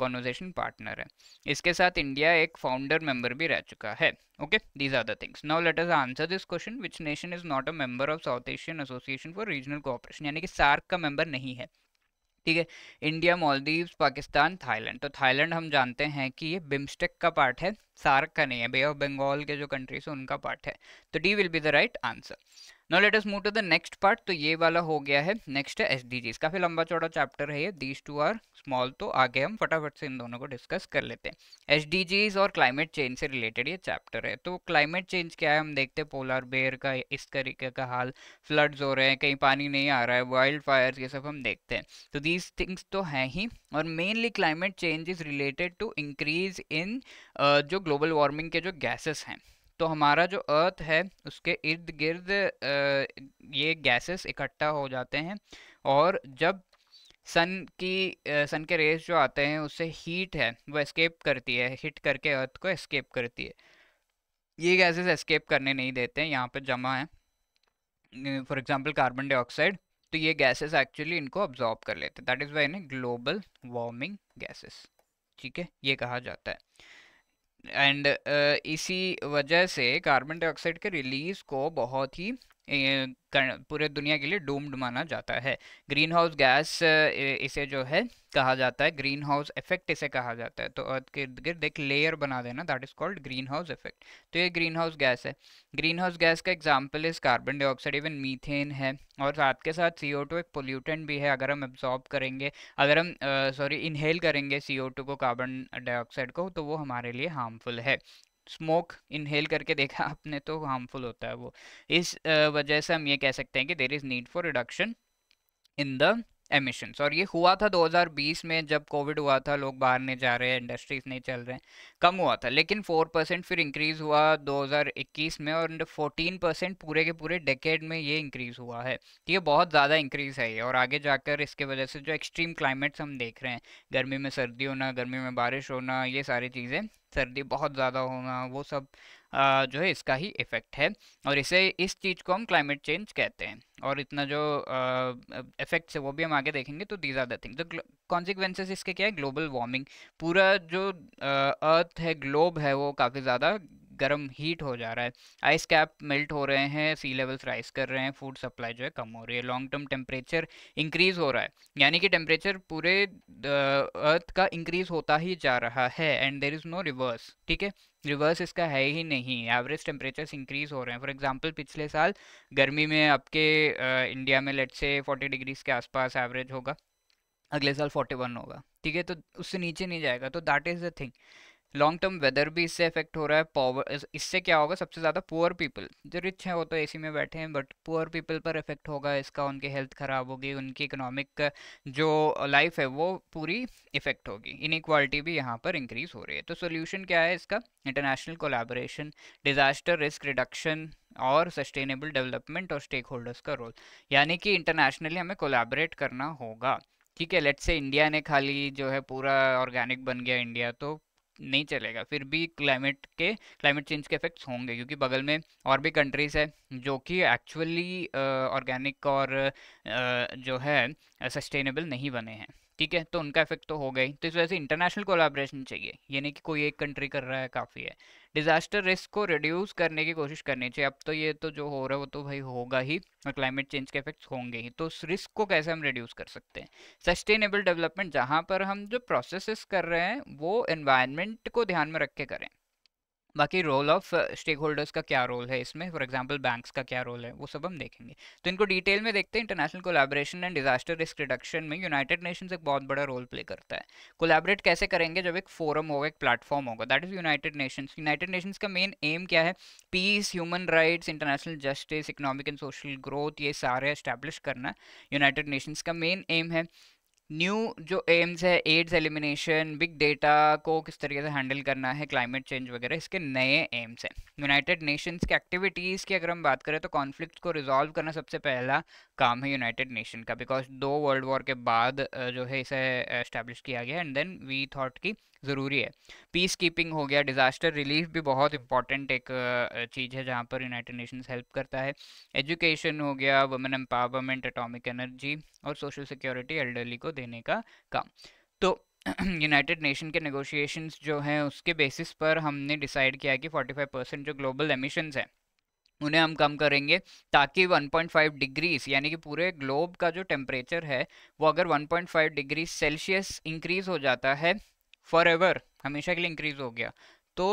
कॉन्वर्जेशन पार्टनर है इसके साथ इंडिया एक फाउंडर मेंबर भी रह चुका है okay these are the things now let us answer this question which nation is not a member of South Asian Association for Regional Cooperation यानी कि सार्क का मेंबर नहीं है ठीक है इंडिया मालदीव पाकिस्तान थाईलैंड तो थाईलैंड हम जानते हैं कि ये बिम्स्टेक का पार्ट है सार्क का नहीं है बे ऑफ बंगाल के जो कंट्रीज है उनका पार्ट है तो D will be the right answer no let us move to the next part तो ये वाला हो गया है नेक्स्ट है एस काफ़ी लंबा चौड़ा चैप्टर है ये दीज टू आर स्मॉल तो आगे हम फटाफट से इन दोनों को डिस्कस कर लेते हैं एस और क्लाइमेट चेंज से रिलेटेड ये चैप्टर है तो क्लाइमेट चेंज क्या है हम देखते हैं पोलर बेयर का इस तरीके का हाल फ्लड्स हो रहे हैं कहीं पानी नहीं आ रहा है वाइल्ड फायर ये सब हम देखते हैं तो दीज थिंग्स तो हैं ही और mainly climate change is related to increase in जो ग्लोबल वार्मिंग के जो गैसेस हैं तो हमारा जो अर्थ है उसके इर्द गिर्द ये गैसेस इकट्ठा हो जाते हैं और जब सन की सन के रेस जो आते हैं उससे हीट है वो एस्केप करती है हीट करके अर्थ को एस्केप करती है ये गैसेस एस्केप करने नहीं देते हैं यहाँ पर जमा है फॉर एग्जांपल कार्बन डाइऑक्साइड तो ये गैसेस एक्चुअली इनको अब्जॉर्ब कर लेते हैं दैट इज़ वाई इन्हें ग्लोबल वार्मिंग गैसेस ठीक है ये कहा जाता है एंड uh, इसी वजह से कार्बन डाइऑक्साइड के रिलीज को बहुत ही पूरे दुनिया के लिए डूम्ड माना जाता है ग्रीन हाउस गैस इसे जो है कहा जाता है ग्रीन हाउस इफेक्ट इसे कहा जाता है तो अर्थ के इर्द गिर्द एक लेयर बना देना that is called green house effect तो ये ग्रीन हाउस गैस है ग्रीन हाउस गैस का एग्जाम्पल इस कार्बन डाइऑक्साइड इवन मीथेन है और साथ के साथ सी एक पोल्यूटेंट भी है अगर हम एब्जॉर्ब करेंगे अगर हम सॉरी इनहेल करेंगे सी को कार्बन डाइऑक्साइड को तो वो हमारे लिए हार्मफुल है स्मोक इनहेल करके देखा आपने तो हार्मफुल होता है वो इस वजह से हम ये कह सकते हैं कि there is need for reduction in the emissions और ये हुआ था 2020 में जब कोविड हुआ था लोग बाहर नहीं जा रहे हैं इंडस्ट्रीज नहीं चल रहे हैं कम हुआ था लेकिन 4 परसेंट फिर इंक्रीज़ हुआ 2021 में और 14 परसेंट पूरे के पूरे डेकेड में ये इंक्रीज़ हुआ है है बहुत ज़्यादा इंक्रीज़ है ये और आगे जाकर इसके वजह से जो एक्सट्रीम क्लाइमेट्स हम देख रहे हैं गर्मी में सर्दी होना गर्मी में बारिश होना ये सारी चीज़ें सर्दी बहुत ज़्यादा होना वो सब जो है इसका ही इफेक्ट है और इसे इस चीज़ को हम क्लाइमेट चेंज कहते हैं और इतना जो इफेक्ट्स है वो भी हम आगे देखेंगे तो these are the thing consequences consequences इसके क्या है ग्लोबल वार्मिंग पूरा जो अर्थ है ग्लोब है वो काफ़ी ज़्यादा गर्म हीट हो जा रहा है आइस कैप मेल्ट हो रहे हैं सी लेवल्स राइज कर रहे हैं फूड सप्लाई जो है कम हो रही है लॉन्ग टर्म टेम्परेचर इंक्रीज हो रहा है यानी कि टेम्परेचर पूरे अर्थ का इंक्रीज होता ही जा रहा है and there is no reverse ठीक है रिवर्स इसका है ही नहीं एवरेज टेम्परेचर्स इंक्रीज हो रहे हैं फॉर एग्जांपल पिछले साल गर्मी में आपके इंडिया में लेट से 40 डिग्रीज के आसपास एवरेज होगा अगले साल 41 होगा ठीक है तो उससे नीचे नहीं जाएगा तो that is the thing long term weather भी इससे इफेक्ट हो रहा है पावर इससे क्या होगा सबसे ज़्यादा पुअर पीपल जो रिच हैं वो तो एसी में बैठे हैं बट पुअर पीपल पर इफेक्ट होगा इसका उनकी हेल्थ ख़राब होगी उनकी इकोनॉमिक जो लाइफ है वो पूरी इफेक्ट होगी इनक्वालिटी भी यहाँ पर इंक्रीज़ हो रही है तो सोल्यूशन क्या है इसका international collaboration disaster risk reduction और सस्टेनेबल डेवलपमेंट और स्टेक होल्डर्स का रोल यानी कि इंटरनेशनली हमें कोलाबरेट करना होगा ठीक है लेट्स से इंडिया ने खाली जो है पूरा ऑर्गेनिक बन गया इंडिया तो नहीं चलेगा फिर भी क्लाइमेट के क्लाइमेट चेंज के इफेक्ट्स होंगे क्योंकि बगल में और भी कंट्रीज़ है जो कि एक्चुअली ऑर्गेनिक और जो है सस्टेनेबल नहीं बने हैं ठीक है तो उनका इफेक्ट तो हो ही तो इस वजह से इंटरनेशनल कोलाब्रेशन चाहिए यानी कि कोई एक कंट्री कर रहा है काफ़ी है डिजास्टर रिस्क को रिड्यूस करने की कोशिश करनी चाहिए अब तो ये तो जो हो रहा है वो तो भाई होगा ही और क्लाइमेट चेंज के इफेक्ट्स होंगे ही तो उस रिस्क को कैसे हम रिड्यूस कर सकते हैं सस्टेनेबल डेवलपमेंट जहाँ पर हम जो प्रोसेस कर रहे हैं वो एनवायरमेंट को ध्यान में रख के करें बाकी रोल ऑफ स्टेक होल्डर्स का क्या रोल है इसमें फॉर एग्जाम्पल बैंक्स का क्या रोल है वो सब हम देखेंगे तो इनको डिटेल में देखते हैं international collaboration and disaster risk reduction में यूनाइटेड नेशंस एक बहुत बड़ा रोल प्ले करता है कोलेबरेट कैसे करेंगे जब एक फोरम होगा एक प्लेटफॉर्म होगा that is United Nations United Nations का मेन एम क्या है peace human rights international justice economic and social growth ये सारे एस्टेब्लिश करना यूनाइटेड नेशंस का मेन एम है न्यू जो एम्स है एड्स एलिमिनेशन बिग डेटा को किस तरीके से हैंडल करना है क्लाइमेट चेंज वगैरह इसके नए एम्स हैं यूनाइटेड नेशंस की एक्टिविटीज़ की अगर हम बात करें तो कॉन्फ्लिक्ट को रिजॉल्व करना सबसे पहला काम है यूनाइटेड नेशन का बिकॉज दो वर्ल्ड वॉर के बाद जो है इसे इस्टेब्लिश किया गया एंड देन वी थाट की ज़रूरी है पीस कीपिंग हो गया डिज़ास्टर रिलीफ भी बहुत इंपॉर्टेंट एक चीज़ है जहाँ पर यूनाइटेड नेशंस हेल्प करता है एजुकेशन हो गया वुमेन एम्पावरमेंट एटॉमिक एनर्जी और सोशल सिक्योरिटी एल्डरली को देने का काम तो यूनाइटेड नेशन के नेगोशिएशंस जो हैं उसके बेसिस पर हमने डिसाइड किया कि 45 परसेंट जो ग्लोबल एमिशंस हैं उन्हें हम कम करेंगे ताकि 1.5 डिग्रीज यानी कि पूरे ग्लोब का जो टेम्परेचर है वो अगर 1.5 डिग्री सेल्सियस इंक्रीज़ हो जाता है फॉर एवर हमेशा के लिए इंक्रीज हो गया तो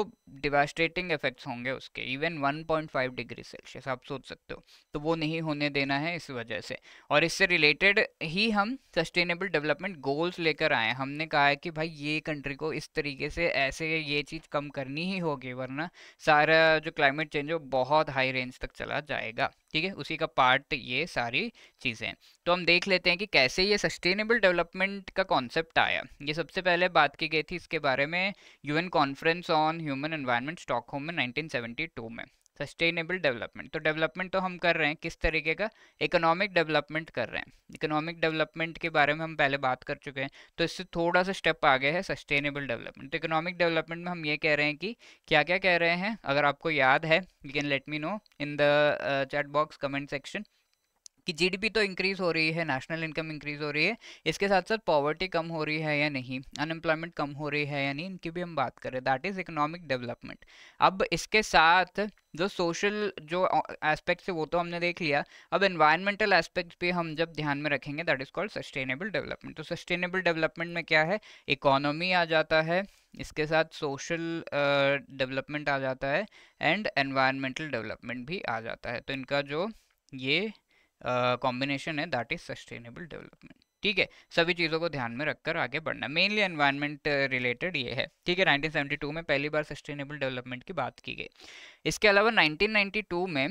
डिवास्टेटिंग इफेक्ट्स होंगे उसके इवन 1.5 डिग्री सेल्सियस आप सोच सकते हो तो वो नहीं होने देना है इस वजह से और इससे रिलेटेड ही हम सस्टेनेबल डेवलपमेंट गोल्स लेकर आए हमने कहा है कि भाई ये कंट्री को इस तरीके से ऐसे ये चीज़ कम करनी ही होगी वरना सारा जो क्लाइमेट चेंज हो बहुत हाई रेंज तक चला जाएगा ठीक है उसी का पार्ट ये सारी चीज़ें तो हम देख लेते हैं कि कैसे ये सस्टेनेबल डेवलपमेंट का कॉन्सेप्ट आया ये सबसे पहले बात की गई थी इसके बारे में UN conference on human environment Stockholm में 1972 में सस्टेनेबल डेवलपमेंट तो डेवलपमेंट तो हम कर रहे हैं किस तरीके का इकोनॉमिक डेवलपमेंट कर रहे हैं इकोनॉमिक डेवलपमेंट के बारे में हम पहले बात कर चुके हैं तो इससे थोड़ा सा स्टेप आगे है सस्टेनेबल डेवलपमेंट तो इकोनॉमिक डेवलपमेंट में हम ये कह रहे हैं कि क्या क्या कह रहे हैं अगर आपको याद है you can let me know in the chat box comment section कि जीडीपी तो इंक्रीज़ हो रही है नेशनल इनकम इंक्रीज़ हो रही है इसके साथ साथ पॉवर्टी कम हो रही है या नहीं अनएम्प्लॉयमेंट कम हो रही है या नहीं इनकी भी हम बात करें दैट इज़ इकोनॉमिक डेवलपमेंट अब इसके साथ जो सोशल जो एस्पेक्ट्स है वो तो हमने देख लिया अब एनवायरमेंटल एस्पेक्ट्स भी हम जब ध्यान में रखेंगे that is called sustainable development तो सस्टेनेबल डेवलपमेंट में क्या है इकोनॉमी आ जाता है इसके साथ सोशल डेवलपमेंट uh, आ जाता है एंड एनवायरमेंटल डेवलपमेंट भी आ जाता है तो इनका जो ये कॉम्बिनेशन है दैट इज सस्टेनेबल डेवलपमेंट ठीक है सभी चीज़ों को ध्यान में रखकर आगे बढ़ना मेनली एनवायरनमेंट रिलेटेड ये है ठीक है 1972 में पहली बार सस्टेनेबल डेवलपमेंट की बात की गई इसके अलावा 1992 में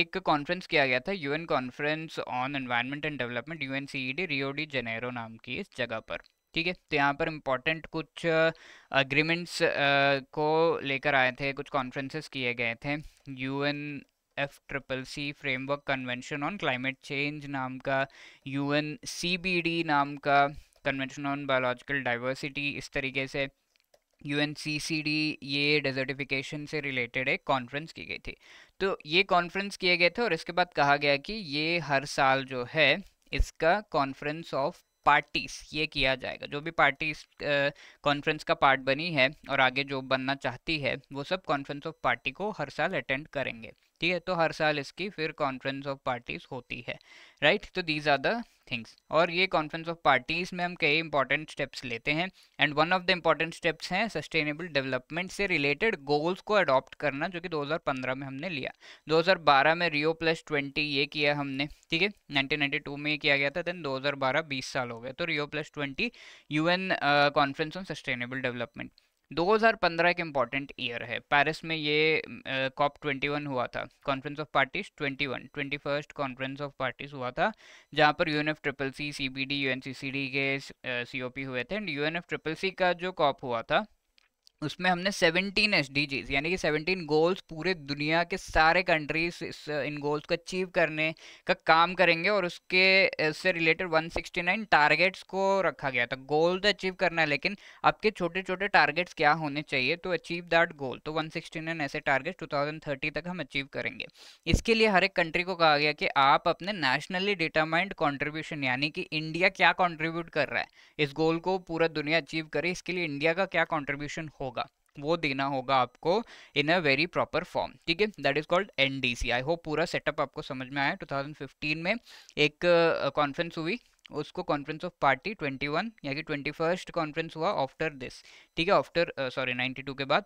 एक कॉन्फ्रेंस किया गया था UN conference on environment and development U N Rio de Janeiro नाम की इस जगह पर ठीक है तो यहाँ पर इम्पोर्टेंट कुछ अग्रीमेंट्स को लेकर आए थे कुछ कॉन्फ्रेंसेस किए गए थे UN F triple C framework convention on climate change नाम का U N C B D नाम का कन्वेंशन ऑन बायोलॉजिकल डाइवर्सिटी इस तरीके से U N C C D ये डेजर्टिफिकेशन से रिलेटेड एक कॉन्फ्रेंस की गई थी तो ये कॉन्फ्रेंस किए गए थे और इसके बाद कहा गया कि ये हर साल जो है इसका कॉन्फ्रेंस ऑफ पार्टीज ये किया जाएगा जो भी पार्टीज कॉन्फ्रेंस का पार्ट बनी है और आगे जो बनना चाहती है वो सब कॉन्फ्रेंस ऑफ पार्टी को हर साल अटेंड करेंगे ठीक है तो हर साल इसकी फिर कॉन्फ्रेंस ऑफ पार्टीज होती है राइट तो दीज आर द थिंग्स और ये कॉन्फ्रेंस ऑफ पार्टीज में हम कई इंपॉर्टेंट स्टेप्स लेते हैं and one of the important steps हैं सस्टेनेबल डेवलपमेंट से रिलेटेड गोल्स को अडॉप्ट करना जो कि 2015 में हमने लिया 2012 में रियो प्लस ट्वेंटी ये किया हमने ठीक है 1992 में किया गया था देन 2012 20 साल हो गए तो Rio plus twenty N conference on sustainable development 2015 एक इम्पॉर्टेंट ईयर है पेरिस में ये कॉप uh, वन हुआ था conference of parties 21 twenty first conference of parties हुआ था जहाँ पर UNF triple C C B D U N C C D के सी uh, हुए थे and U N F triple C का जो कॉप हुआ था उसमें हमने 17 एस यानी कि 17 गोल्स पूरे दुनिया के सारे कंट्रीज इस इन गोल्स को अचीव करने का काम करेंगे और उसके से रिलेटेड 169 टारगेट्स को रखा गया था गोल तो अचीव तो करना है लेकिन आपके छोटे छोटे टारगेट्स क्या होने चाहिए तो अचीव दैट गोल तो 169 ऐसे टारगेट 2030 तक हम अचीव करेंगे इसके लिए हर एक कंट्री को कहा गया कि आप अपने नेशनली डिटर्माइंड कॉन्ट्रीब्यूशन यानी कि इंडिया क्या कॉन्ट्रीब्यूट कर रहा है इस गोल को पूरा दुनिया अचीव करे इसके लिए इंडिया का क्या कॉन्ट्रीब्यूशन हो होगा वो देना होगा आपको in a very proper form ठीक है that is called N D C I hope पूरा सेटअप आपको समझ में आया 2015 में एक कॉन्फ्रेंस uh, हुई उसको कॉन्फ्रेंस ऑफ पार्टी 21 या कि ट्वेंटी फर्स्ट कॉन्फ्रेंस हुआ आफ्टर दिस ठीक है आफ्टर सॉरी 92 के बाद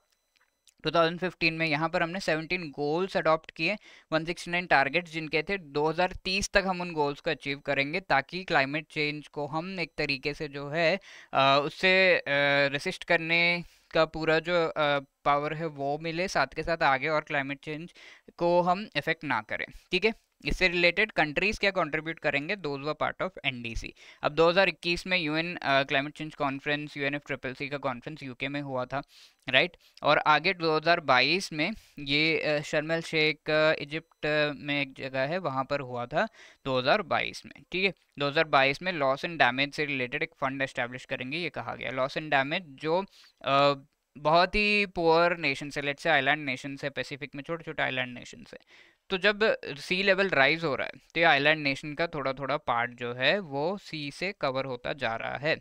2015 में यहाँ पर हमने 17 गोल्स अडॉप्ट किए 169 टारगेट्स जिनके थे 2030 तक हम उन गोल्स को अचीव करेंगे ताकि क्लाइमेट चेंज को हम एक तरीके से जो है आ, उससे रेसिस्ट करने का पूरा जो पावर है वो मिले साथ के साथ आगे और क्लाइमेट चेंज को हम इफेक्ट ना करें ठीक है इससे रिलेटेड कंट्रीज क्या कंट्रीब्यूट करेंगे those we part of NDC अब 2021 में UN climate change conference U triple C का कॉन्फ्रेंस यूके में हुआ था राइट right? और आगे 2022 में ये शर्मल शेख इजिप्ट में एक जगह है वहाँ पर हुआ था 2022 में ठीक है 2022 में लॉस एंड डैमेज से रिलेटेड एक फंड एस्टेब्लिश करेंगे ये कहा गया लॉस एंड डैमेज जो आ, बहुत ही पुअर नेशन से लेट से आइलैंड नेशन से पैसिफिक में छोटे छोटे आइलैंड नेशन से तो जब सी लेवल राइज हो रहा है तो ये आईलैंड नेशन का थोड़ा थोड़ा पार्ट जो है वो सी से कवर होता जा रहा है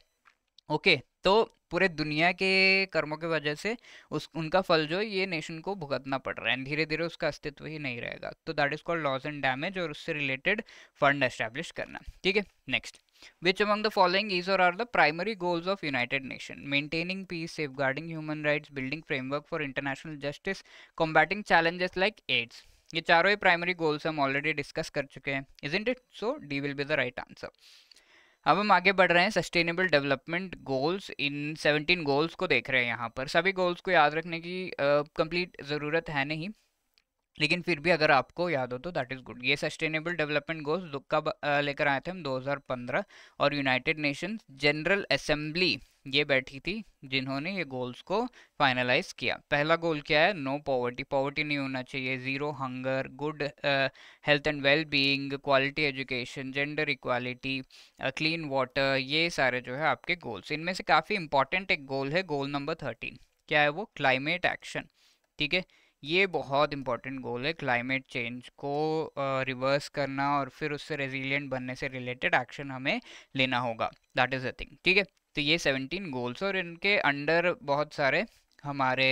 ओके तो पूरे दुनिया के कर्मों की वजह से उस उनका फल जो ये नेशन को भुगतना पड़ रहा है धीरे धीरे उसका अस्तित्व ही नहीं रहेगा तो that is called loss and damage और उससे रिलेटेड फंड एस्टेब्लिश करना ठीक है next which among the following is और are the primary goals of United Nation maintaining peace safeguarding human rights building framework for international justice combating challenges like AIDS ये चारों ही primary goals हम already discuss कर चुके हैं is in it so D will be the right answer अब हम आगे बढ़ रहे हैं sustainable development goals in 17 goals को देख रहे हैं यहाँ पर सभी गोल्स को याद रखने की कंप्लीट uh, ज़रूरत है नहीं लेकिन फिर भी अगर आपको याद हो तो दैट इज़ गुड ये सस्टेनेबल डेवलपमेंट गोल्स कब लेकर आए थे हम 2015 और यूनाइटेड नेशंस जनरल असेंबली ये बैठी थी जिन्होंने ये गोल्स को फाइनलाइज किया पहला गोल क्या है नो पॉवर्टी पॉवर्टी नहीं होना चाहिए zero hunger good health and well being quality education gender equality clean water ये सारे जो है आपके गोल्स इनमें से काफ़ी इंपॉर्टेंट एक गोल है गोल नंबर थर्टीन क्या है वो क्लाइमेट एक्शन ठीक है ये बहुत इंपॉर्टेंट गोल है क्लाइमेट चेंज को रिवर्स uh, करना और फिर उससे रेजिलियंट बनने से रिलेटेड एक्शन हमें लेना होगा दैट इज़ अ थिंग ठीक है तो ये सेवनटीन गोल्स और इनके अंडर बहुत सारे हमारे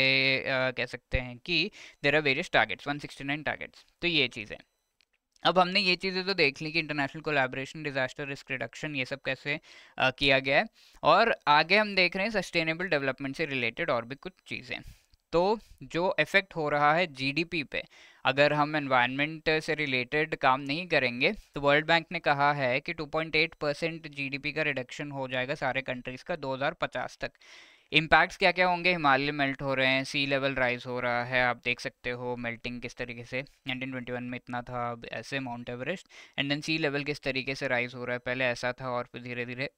आ, कह सकते हैं कि there are various targets one sixty nine targets तो ये चीज़ें अब हमने ये चीज़ें तो देख ली कि international collaboration disaster risk reduction ये सब कैसे आ, किया गया है और आगे हम देख रहे हैं सस्टेनेबल डेवलपमेंट से रिलेटेड और भी कुछ चीज़ें तो जो इफ़ेक्ट हो रहा है जीडीपी पे अगर हम एनवायरनमेंट से रिलेटेड काम नहीं करेंगे तो वर्ल्ड बैंक ने कहा है कि 2.8 परसेंट जी का रिडक्शन हो जाएगा सारे कंट्रीज़ का 2050 तक इम्पैक्ट्स क्या क्या होंगे हिमालय मेल्ट हो रहे हैं सी लेवल राइज हो रहा है आप देख सकते हो मेल्टिंग किस तरीके से 1921 में इतना था अब ऐसे Mount Everest and then sea level किस तरीके से राइज हो रहा है पहले ऐसा था और फिर धीरे धीरे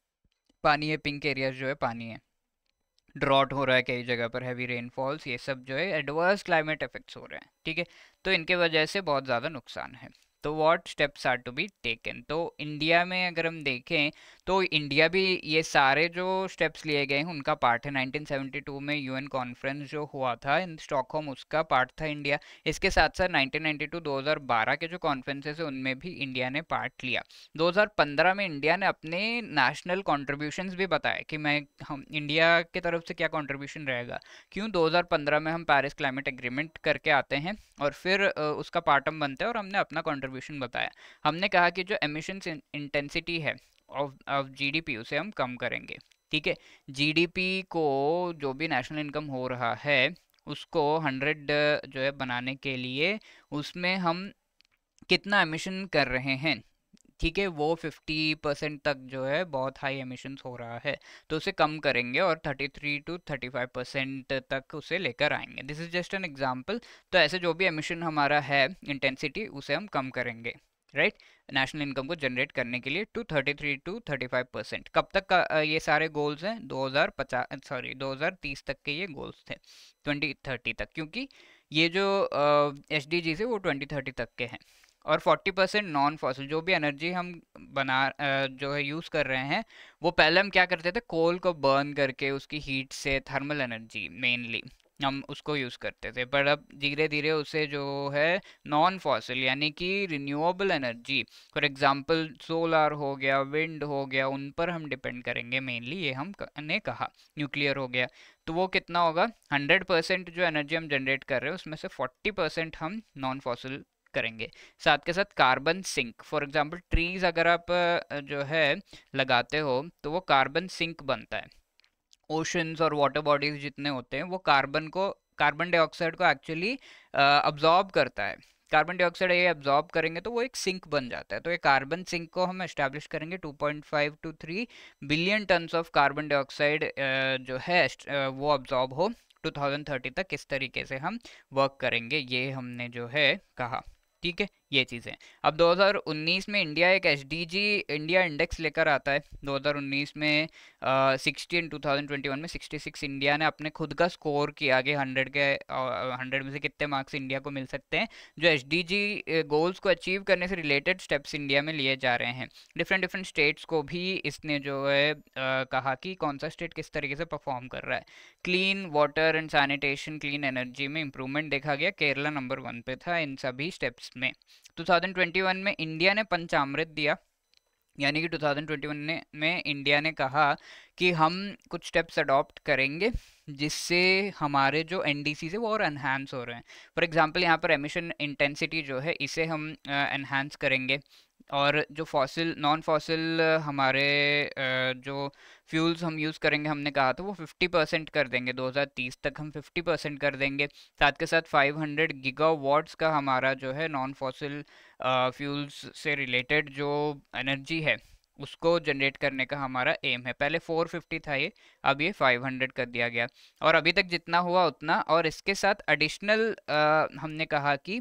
पानी है पिंक एरियाज जो है पानी है ड्रॉट हो रहा है कई जगह पर हैवी रेनफॉल्स ये सब जो है एडवर्स क्लाइमेट इफेक्ट्स हो रहे हैं ठीक है तो इनके वजह से बहुत ज़्यादा नुकसान है तो what steps are to be taken तो इंडिया में अगर हम देखें तो इंडिया भी ये सारे जो स्टेप्स लिए गए हैं उनका पार्ट है 1972 में यूएन कॉन्फ्रेंस जो हुआ था इन स्टॉकहोम उसका पार्ट था इंडिया इसके साथ साथ 1992 2012 के जो कॉन्फ्रेंसेस हैं उनमें भी इंडिया ने पार्ट लिया 2015 में इंडिया ने अपने नेशनल कॉन्ट्रीब्यूशन भी बताया कि मैं हम इंडिया के तरफ से क्या कॉन्ट्रीब्यूशन रहेगा क्यों दो में हम पैरिस क्लाइमेट एग्रीमेंट करके आते हैं और फिर उसका पार्ट हम बनते हैं और हमने अपना कॉन्ट्रीब्यूशन कंट्रीब्यूशन बताया हमने कहा कि जो एमिशंस इंटेंसिटी है ऑफ जीडीपी उसे हम कम करेंगे ठीक है जीडीपी को जो भी नेशनल इनकम हो रहा है उसको हंड्रेड जो है बनाने के लिए उसमें हम कितना एमिशन कर रहे हैं ठीक है वो 50 परसेंट तक जो है बहुत हाई एमिशन्स हो रहा है तो उसे कम करेंगे और 33 टू 35 परसेंट तक उसे लेकर आएंगे this is just an example तो ऐसे जो भी एमिशन हमारा है इंटेंसिटी उसे हम कम करेंगे राइट नेशनल इनकम को जनरेट करने के लिए to thirty three to thirty five percent कब तक का ये सारे गोल्स हैं दो हज़ार पचास सॉरी दो हज़ार तीस तक के ये गोल्स थे ट्वेंटी थर्टी तक क्योंकि ये जो एच डी जी से वो ट्वेंटी थर्टी तक के हैं और 40 परसेंट नॉन फॉसिल जो भी एनर्जी हम बना जो है यूज़ कर रहे हैं वो पहले हम क्या करते थे कोल को बर्न करके उसकी हीट से थर्मल एनर्जी मेनली हम उसको यूज़ करते थे पर अब धीरे धीरे उसे जो है नॉन फॉसिल यानी कि renewable energy for example solar हो गया विंड हो गया उन पर हम डिपेंड करेंगे मेनली ये हम ने कहा न्यूक्लियर हो गया तो वो कितना होगा 100 परसेंट जो एनर्जी हम जनरेट कर रहे हैं उसमें से 40 परसेंट हम नॉन फॉसिल करेंगे साथ के साथ carbon sink for example trees अगर आप जो है लगाते हो तो वो कार्बन सिंक बनता है ओशंस और वाटर बॉडीज जितने होते हैं वो कार्बन को कार्बन डाइऑक्साइड को एक्चुअली अब्जॉर्ब करता है कार्बन डाइऑक्साइड ये अब्जॉर्ब करेंगे तो वो एक सिंक बन जाता है तो ये कार्बन सिंक को हम एस्टैब्लिश करेंगे 2.5 to 3 billion tons of carbon dioxide जो है वो अब्जॉर्ब हो 2030 तक किस तरीके से हम वर्क करेंगे ये हमने जो है कहा ठीक है ये चीज़ें अब 2019 में इंडिया एक एस इंडिया इंडेक्स लेकर आता है 2019 में सिक्सटी सिक्सटीन टू में 66 इंडिया ने अपने खुद का स्कोर किया कि 100 के uh, 100 में से कितने मार्क्स इंडिया को मिल सकते हैं जो एस गोल्स को अचीव करने से रिलेटेड स्टेप्स इंडिया में लिए जा रहे हैं डिफरेंट डिफरेंट स्टेट्स को भी इसने जो है uh, कहा कि कौन सा स्टेट किस तरीके से परफॉर्म कर रहा है clean water and sanitation clean energy में इंप्रूवमेंट देखा गया केरला नंबर वन पे था इन सभी स्टेप्स में 2021 में इंडिया ने पंचामृत दिया यानी कि 2021 ने में इंडिया ने कहा कि हम कुछ स्टेप्स अडॉप्ट करेंगे जिससे हमारे जो एन सी वो और एनहांस हो रहे हैं फॉर एग्जांपल यहाँ पर एमिशन इंटेंसिटी जो है इसे हम एनहेंस uh, करेंगे और जो फॉसिल नॉन फॉसिल हमारे जो फ्यूल्स हम यूज़ करेंगे हमने कहा था वो 50 परसेंट कर देंगे 2030 तक हम 50 परसेंट कर देंगे साथ के साथ 500 गीगावाट्स का हमारा जो है नॉन फॉसिल फ्यूल्स से रिलेटेड जो एनर्जी है उसको जनरेट करने का हमारा एम है पहले 450 था ये अब ये 500 कर दिया गया और अभी तक जितना हुआ उतना और इसके साथ एडिशनल हमने कहा कि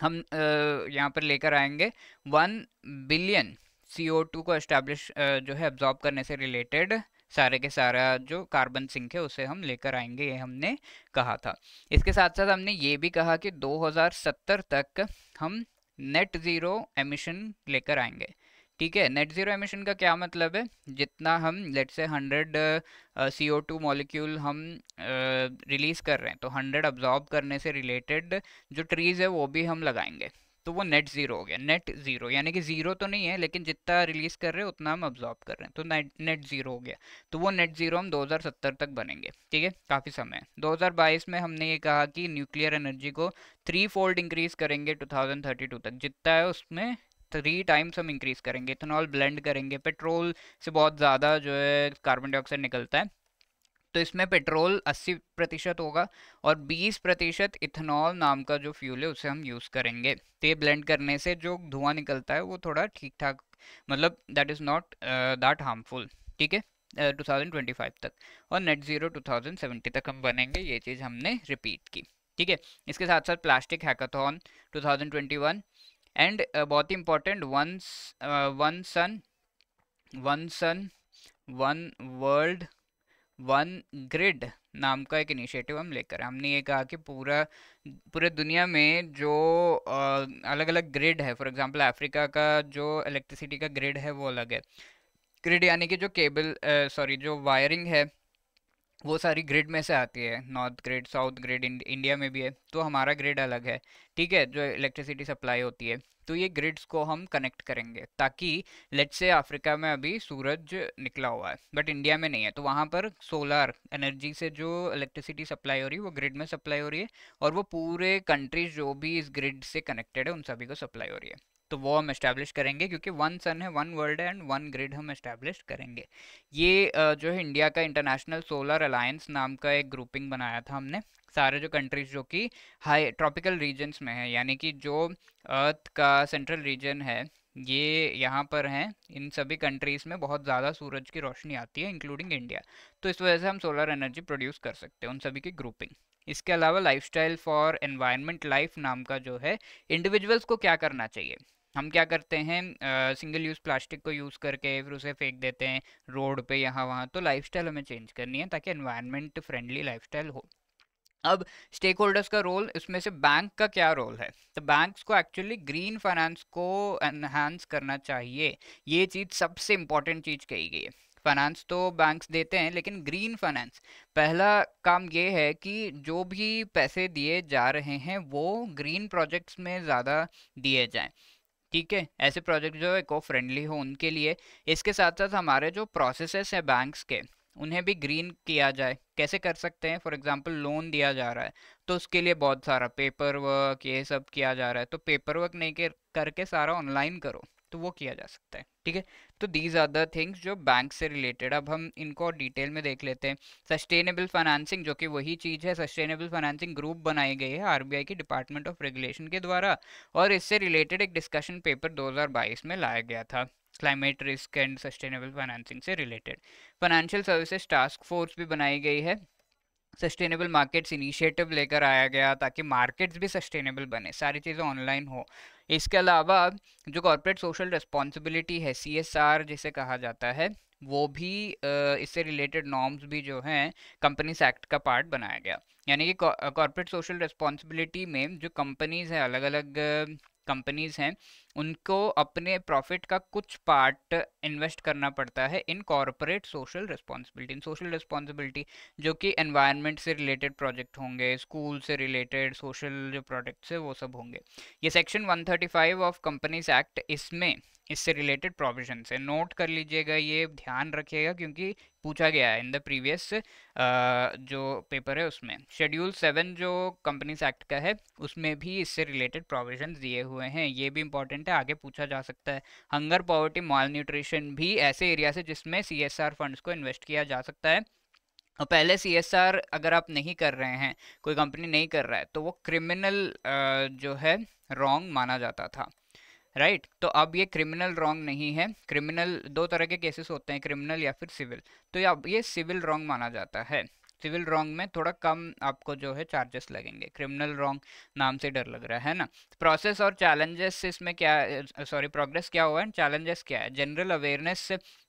हम यहाँ पर लेकर आएंगे one billion C O two को इस्टेब्लिश जो है एब्जॉर्ब करने से रिलेटेड सारे के सारा जो कार्बन सिंक है उसे हम लेकर आएंगे ये हमने कहा था इसके साथ साथ हमने ये भी कहा कि 2070 तक हम नेट ज़ीरो एमिशन लेकर आएंगे ठीक है नेट ज़ीरो एमिशन का क्या मतलब है जितना हम let's say hundred C O two molecule हम रिलीज़ कर रहे हैं तो हंड्रेड अब्जॉर्ब करने से रिलेटेड जो ट्रीज़ है वो भी हम लगाएंगे तो वो नेट ज़ीरो हो गया नेट ज़ीरो यानी कि ज़ीरो तो नहीं है लेकिन जितना रिलीज़ कर रहे हैं उतना हम अब्जॉर्ब कर रहे हैं तो नेट नेट ज़ीरो हो गया तो वो नेट ज़ीरो हम 2070 तक बनेंगे ठीक है काफ़ी समय है 2022 में हमने ये कहा कि न्यूक्लियर एनर्जी को थ्री फोल्ड इंक्रीज़ करेंगे 2032 तक जितना है उसमें थ्री टाइम्स हम इंक्रीज़ करेंगे इथेनॉल ब्लेंड करेंगे पेट्रोल से बहुत ज़्यादा जो है कार्बन डाइऑक्साइड निकलता है तो इसमें पेट्रोल 80 प्रतिशत होगा और 20 प्रतिशत इथेनॉल नाम का जो फ्यूल है उसे हम यूज़ करेंगे तो ये ब्लेंड करने से जो धुआं निकलता है वो थोड़ा ठीक ठाक मतलब that is not that harmful ठीक है टू थाउजेंड ट्वेंटी फाइव तक और net zero two thousand seventy तक हम बनेंगे ये चीज़ हमने रिपीट की ठीक है इसके साथ साथ प्लास्टिक हैकाथॉन 2021 एंड बहुत ही important one one sun one sun one world one grid नाम का एक इनिशिएटिव हम लेकर हमने ये कहा कि पूरा पूरे दुनिया में जो आ, अलग अलग ग्रिड है फॉर एग्जांपल अफ्रीका का जो इलेक्ट्रिसिटी का ग्रिड है वो अलग है ग्रिड यानी कि जो केबल सॉरी जो वायरिंग है वो सारी ग्रिड में से आती है north grid south grid India में भी है तो हमारा ग्रिड अलग है ठीक है जो इलेक्ट्रिसिटी सप्लाई होती है तो ये ग्रिड्स को हम कनेक्ट करेंगे ताकि लेट से अफ्रीका में अभी सूरज निकला हुआ है बट इंडिया में नहीं है तो वहाँ पर सोलर एनर्जी से जो इलेक्ट्रिसिटी सप्लाई हो रही है वो ग्रिड में सप्लाई हो रही है और वो पूरे कंट्रीज जो भी इस ग्रिड से कनेक्टेड है उन सभी को सप्लाई हो रही है तो वो हम इस्टेब्लिश करेंगे क्योंकि वन सन है वन वर्ल्ड है एंड वन ग्रिड हम इस्टेब्लिश करेंगे ये जो है इंडिया का इंटरनेशनल सोलर अलायंस नाम का एक ग्रुपिंग बनाया था हमने सारे जो कंट्रीज जो कि हाई ट्रॉपिकल रीजन्स में है यानी कि जो अर्थ का सेंट्रल रीजन है ये यहाँ पर हैं इन सभी कंट्रीज़ में बहुत ज़्यादा सूरज की रोशनी आती है इंक्लूडिंग इंडिया तो इस वजह से हम सोलर एनर्जी प्रोड्यूस कर सकते हैं उन सभी की ग्रुपिंग इसके अलावा लाइफस्टाइल फॉर एनवायरनमेंट लाइफ नाम का जो है इंडिविजुअल्स को क्या करना चाहिए हम क्या करते हैं सिंगल यूज़ प्लास्टिक को यूज़ करके फिर उसे फेंक देते हैं रोड पे यहाँ वहाँ तो लाइफस्टाइल हमें चेंज करनी है ताकि एनवायरनमेंट फ्रेंडली लाइफस्टाइल हो अब स्टेक होल्डर्स का रोल इसमें से बैंक का क्या रोल है तो बैंक्स को एक्चुअली ग्रीन फाइनेंस को एनहांस करना चाहिए ये चीज़ सबसे इम्पॉर्टेंट चीज़ कही गई है फाइनेंस तो बैंक्स देते हैं लेकिन ग्रीन फाइनेंस पहला काम ये है कि जो भी पैसे दिए जा रहे हैं वो ग्रीन प्रोजेक्ट्स में ज़्यादा दिए जाएं ठीक है ऐसे प्रोजेक्ट जो इको फ्रेंडली हो उनके लिए इसके साथ साथ हमारे जो प्रोसेस हैं बैंक्स के उन्हें भी ग्रीन किया जाए कैसे कर सकते हैं फॉर एग्जांपल लोन दिया जा रहा है तो उसके लिए बहुत सारा पेपर वर्क ये सब किया जा रहा है तो पेपर वर्क नहीं करके सारा ऑनलाइन करो तो वो किया जा सकता है ठीक है तो दीज आर द थिंग्स जो बैंक से रिलेटेड अब हम इनको डिटेल में देख लेते हैं सस्टेनेबल फाइनेंसिंग जो कि वही चीज़ है सस्टेनेबल फाइनेंसिंग ग्रुप बनाई गई है आरबीआई की डिपार्टमेंट ऑफ रेगुलेशन के द्वारा और इससे रिलेटेड एक डिस्कशन पेपर 2022 में लाया गया था climate risk and sustainable financing से related financial services task force भी बनाई गई है सस्टेनेबल मार्केट्स इनिशिएटिव लेकर आया गया ताकि मार्केट्स भी सस्टेनेबल बने सारी चीज़ें ऑनलाइन हो इसके अलावा जो कॉरपोरेट सोशल रिस्पॉन्सिबिलिटी है सी जिसे कहा जाता है वो भी इससे रिलेटेड नॉर्म्स भी जो हैं कंपनीज एक्ट का पार्ट बनाया गया यानी कि कॉरपोरेट सोशल रिस्पॉन्सिबिलिटी में जो कंपनीज़ हैं अलग अलग कंपनीज़ हैं उनको अपने प्रॉफिट का कुछ पार्ट इन्वेस्ट करना पड़ता है in corporate social responsibility in social responsibility जो कि एनवायरनमेंट से रिलेटेड प्रोजेक्ट होंगे स्कूल से रिलेटेड सोशल जो प्रोजेक्ट्स है वो सब होंगे ये सेक्शन 135 ऑफ कंपनीज एक्ट इसमें इससे रिलेटेड प्रोविजन है नोट कर लीजिएगा ये ध्यान रखिएगा क्योंकि पूछा गया है इन द प्रीवियस जो पेपर है उसमें शेड्यूल सेवन जो कंपनीज एक्ट का है उसमें भी इससे रिलेटेड प्रोविजन दिए हुए हैं ये भी इंपॉर्टेंट इंपॉर्टेंट है आगे पूछा जा सकता है हंगर पॉवर्टी मॉल न्यूट्रिशन भी ऐसे एरिया से जिसमें सी एस आर फंड को इन्वेस्ट किया जा सकता है और पहले सी एस आर अगर आप नहीं कर रहे हैं कोई कंपनी नहीं कर रहा है तो वो क्रिमिनल जो है रॉन्ग माना जाता था राइट right? तो अब ये क्रिमिनल रॉन्ग नहीं है क्रिमिनल दो तरह के केसेस होते हैं क्रिमिनल या फिर सिविल तो अब ये सिविल रॉन्ग माना जाता है सिविल रॉन्ग में थोड़ा कम आपको जो है चार्जेस लगेंगे क्रिमिनल रॉन्ग नाम से डर लग रहा है ना प्रोसेस और चैलेंजेस इसमें क्या सॉरी प्रोग्रेस क्या हुआ है चैलेंजेस क्या है जनरल अवेयरनेस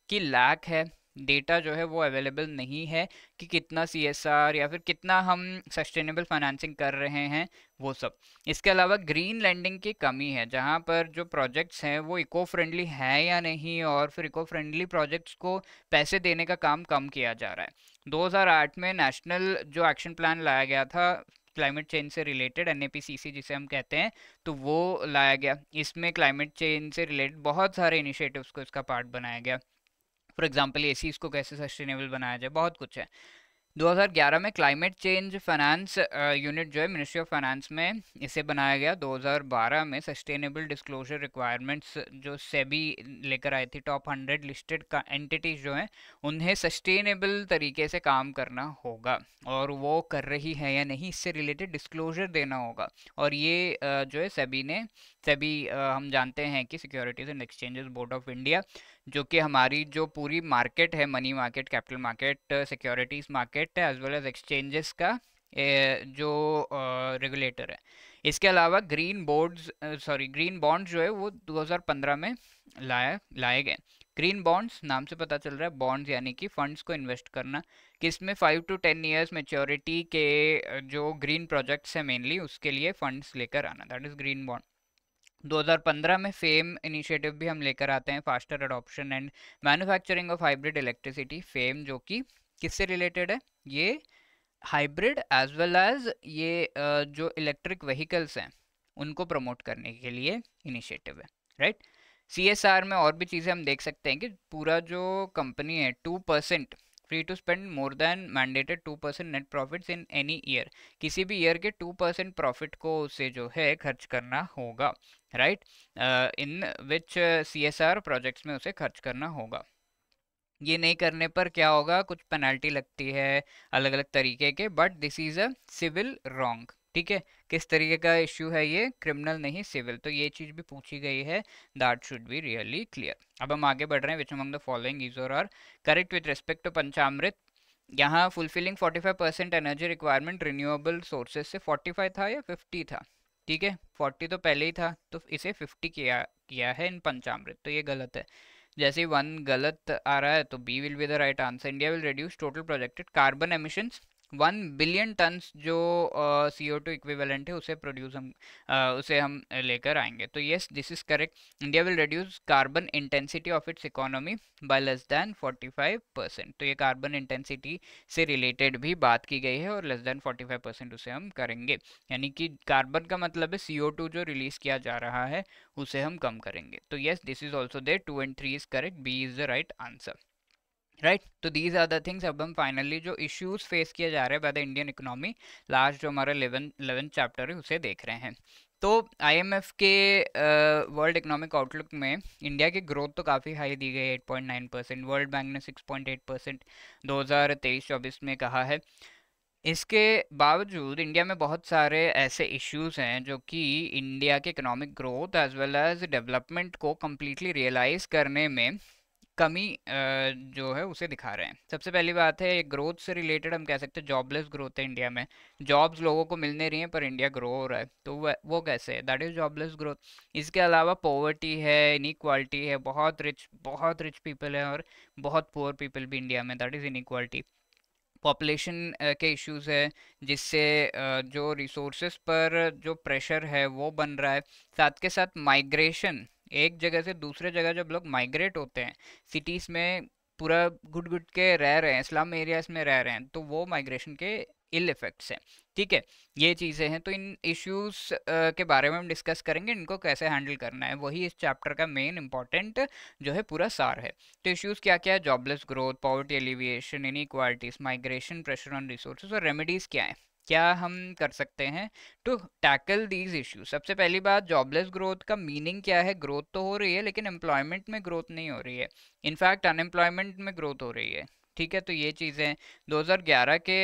की लैक है डेटा जो है वो अवेलेबल नहीं है कि कितना सी या फिर कितना हम सस्टेनेबल फाइनेंसिंग कर रहे हैं वो सब इसके अलावा ग्रीन लैंडिंग की कमी है जहाँ पर जो प्रोजेक्ट्स हैं वो इको फ्रेंडली है या नहीं और फिर इको फ्रेंडली प्रोजेक्ट्स को पैसे देने का काम कम किया जा रहा है 2008 में नेशनल जो एक्शन प्लान लाया गया था क्लाइमेट चेंज से रिलेटेड एन जिसे हम कहते हैं तो वो लाया गया इसमें क्लाइमेट चेंज से रिलेटेड बहुत सारे इनिशिएटिव्स को इसका पार्ट बनाया गया फॉर एग्जाम्पल ए को कैसे सस्टेनेबल बनाया जाए बहुत कुछ है 2011 में क्लाइमेट चेंज फाइनेंस यूनिट जो है मिनिस्ट्री ऑफ फाइनेंस में इसे बनाया गया 2012 में सस्टेनेबल डिस्क्लोजर रिक्वायरमेंट्स जो सेबी लेकर आई थी टॉप 100 लिस्टेड एंटिटीज जो हैं उन्हें सस्टेनेबल तरीके से काम करना होगा और वो कर रही है या नहीं इससे रिलेटेड डिस्क्लोजर देना होगा और ये जो है सेबी ने सभी हम जानते हैं कि securities and exchanges board of India जो कि हमारी जो पूरी मार्केट है money market capital market securities market as well as exchanges का जो रेगुलेटर है इसके अलावा green boards sorry green bonds जो है वो 2015 में लाया लाए गए ग्रीन बॉन्ड्स नाम से पता चल रहा है बॉन्ड्स यानी कि फंड्स को इन्वेस्ट करना किसमें five to ten years maturity के जो ग्रीन प्रोजेक्ट्स हैं मेनली उसके लिए फंड्स लेकर आना दैट इज़ ग्रीन बॉन्ड 2015 में फेम इनिशिएटिव भी हम लेकर आते हैं faster adoption and manufacturing of hybrid electricity FAME जो कि किससे रिलेटेड है ये हाइब्रिड एज वेल एज ये जो इलेक्ट्रिक व्हीकल्स हैं उनको प्रमोट करने के लिए इनिशिएटिव है राइट right? सी में और भी चीज़ें हम देख सकते हैं कि पूरा जो कंपनी है two percent to spend more than mandated two percent net profits in any year किसी भी ईयर के परसेंट प्रॉफिट को उसे जो है खर्च करना होगा right in which C S R projects में उसे खर्च करना होगा ये नहीं करने पर क्या होगा कुछ पेनल्टी लगती है अलग अलग तरीके के but this is a civil wrong ठीक है किस तरीके का इश्यू है ये क्रिमिनल नहीं सिविल तो ये चीज़ भी पूछी गई है that should be really clear अब हम आगे बढ़ रहे हैं which among the following is और are correct with respect to Panchamrit यहाँ fulfilling 45 percent energy requirement renewable sources से 45 था या 50 था ठीक है 40 तो पहले ही था तो इसे 50 किया किया है इन पंचामृत तो ये गलत है जैसे वन गलत आ रहा है तो B will be the right answer India will reduce total projected carbon emissions one billion tons जो सी ओ टू इक्विवेलेंट है उसे प्रोड्यूस हम uh, उसे हम लेकर आएंगे तो yes this is correct India will reduce carbon intensity of its economy by less than forty five percent तो ये कार्बन इंटेंसिटी से रिलेटेड भी बात की गई है और less than forty five percent उसे हम करेंगे यानी कि कार्बन का मतलब है सी ओ टू जो रिलीज किया जा रहा है उसे हम कम करेंगे तो yes this is also there two and three is correct B is the right answer right तो दीज आर द थिंग्स अब हम फाइनली जो इश्यूज फेस किए जा रहे हैं by the Indian economy last जो हमारा इलेवन इलेवन चैप्टर है उसे देख रहे हैं तो आईएमएफ के वर्ल्ड इकोनॉमिक आउटलुक में इंडिया की ग्रोथ तो काफ़ी हाई दी गई है 8.9 परसेंट वर्ल्ड बैंक ने 6.8 परसेंट दो हज़ार तेईस चौबीस में कहा है इसके बावजूद इंडिया में बहुत सारे ऐसे इश्यूज हैं जो कि इंडिया के economic growth as well as development को कम्प्लीटली रियलाइज़ करने में कमी जो है उसे दिखा रहे हैं सबसे पहली बात है ग्रोथ से रिलेटेड हम कह सकते हैं जॉबलेस ग्रोथ है इंडिया में जॉब्स लोगों को मिलने रही हैं पर इंडिया ग्रो हो रहा है तो वो कैसे है दैट इज़ जॉबलेस ग्रोथ इसके अलावा पॉवर्टी है इनिक्वालिटी है बहुत रिच बहुत रिच पीपल है और बहुत पुअर पीपल भी इंडिया में दैट इज़ इनिक्वालिटी पॉपुलेशन के इश्यूज है जिससे जो रिसोर्सेज पर जो प्रेशर है वो बन रहा है साथ के साथ माइग्रेशन एक जगह से दूसरे जगह जब लोग माइग्रेट होते हैं सिटीज़ में पूरा घुट घुट के रह रहे हैं स्लम एरियाज में रह रहे हैं तो वो माइग्रेशन के इल इफेक्ट्स हैं ठीक है ये चीज़ें हैं तो इन इश्यूज के बारे में हम डिस्कस करेंगे इनको कैसे हैंडल करना है वही इस चैप्टर का मेन इंपॉर्टेंट जो है पूरा सार है तो इश्यूज क्या क्या है jobless growth poverty alleviation inequalities migration pressure on resources और रेमेडीज़ क्या है क्या हम कर सकते हैं टू टैकल दीज इश्यूज सबसे पहली बात जॉबलेस ग्रोथ का मीनिंग क्या है ग्रोथ तो हो रही है लेकिन एम्प्लॉयमेंट में ग्रोथ नहीं हो रही है इनफैक्ट अनएम्प्लॉयमेंट में ग्रोथ हो रही है ठीक है तो ये चीज़ें 2011 के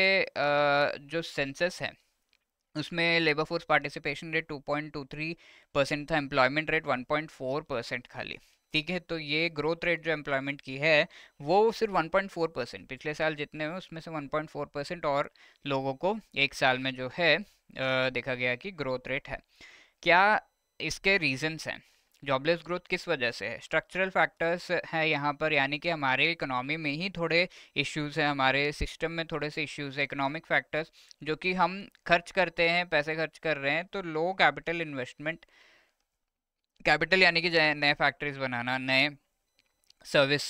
जो सेंसस है उसमें labour force participation rate 2.23 percent था एम्प्लॉयमेंट रेट 1.4 परसेंट खाली ठीक है तो ये ग्रोथ रेट जो एम्प्लॉयमेंट की है वो सिर्फ 1.4 परसेंट पिछले साल जितने हुए उसमें से 1.4 परसेंट और लोगों को एक साल में जो है देखा गया कि ग्रोथ रेट है क्या इसके रीजंस हैं जॉबलेस ग्रोथ किस वजह से है स्ट्रक्चरल फैक्टर्स है यहाँ पर यानी कि हमारे इकोनॉमी में ही थोड़े इश्यूज हैं हमारे सिस्टम में थोड़े से इश्यूज है इकोनॉमिक फैक्टर्स जो कि हम खर्च करते हैं पैसे खर्च कर रहे हैं तो लो कैपिटल इन्वेस्टमेंट कैपिटल यानी कि नए फैक्ट्रीज बनाना नए सर्विस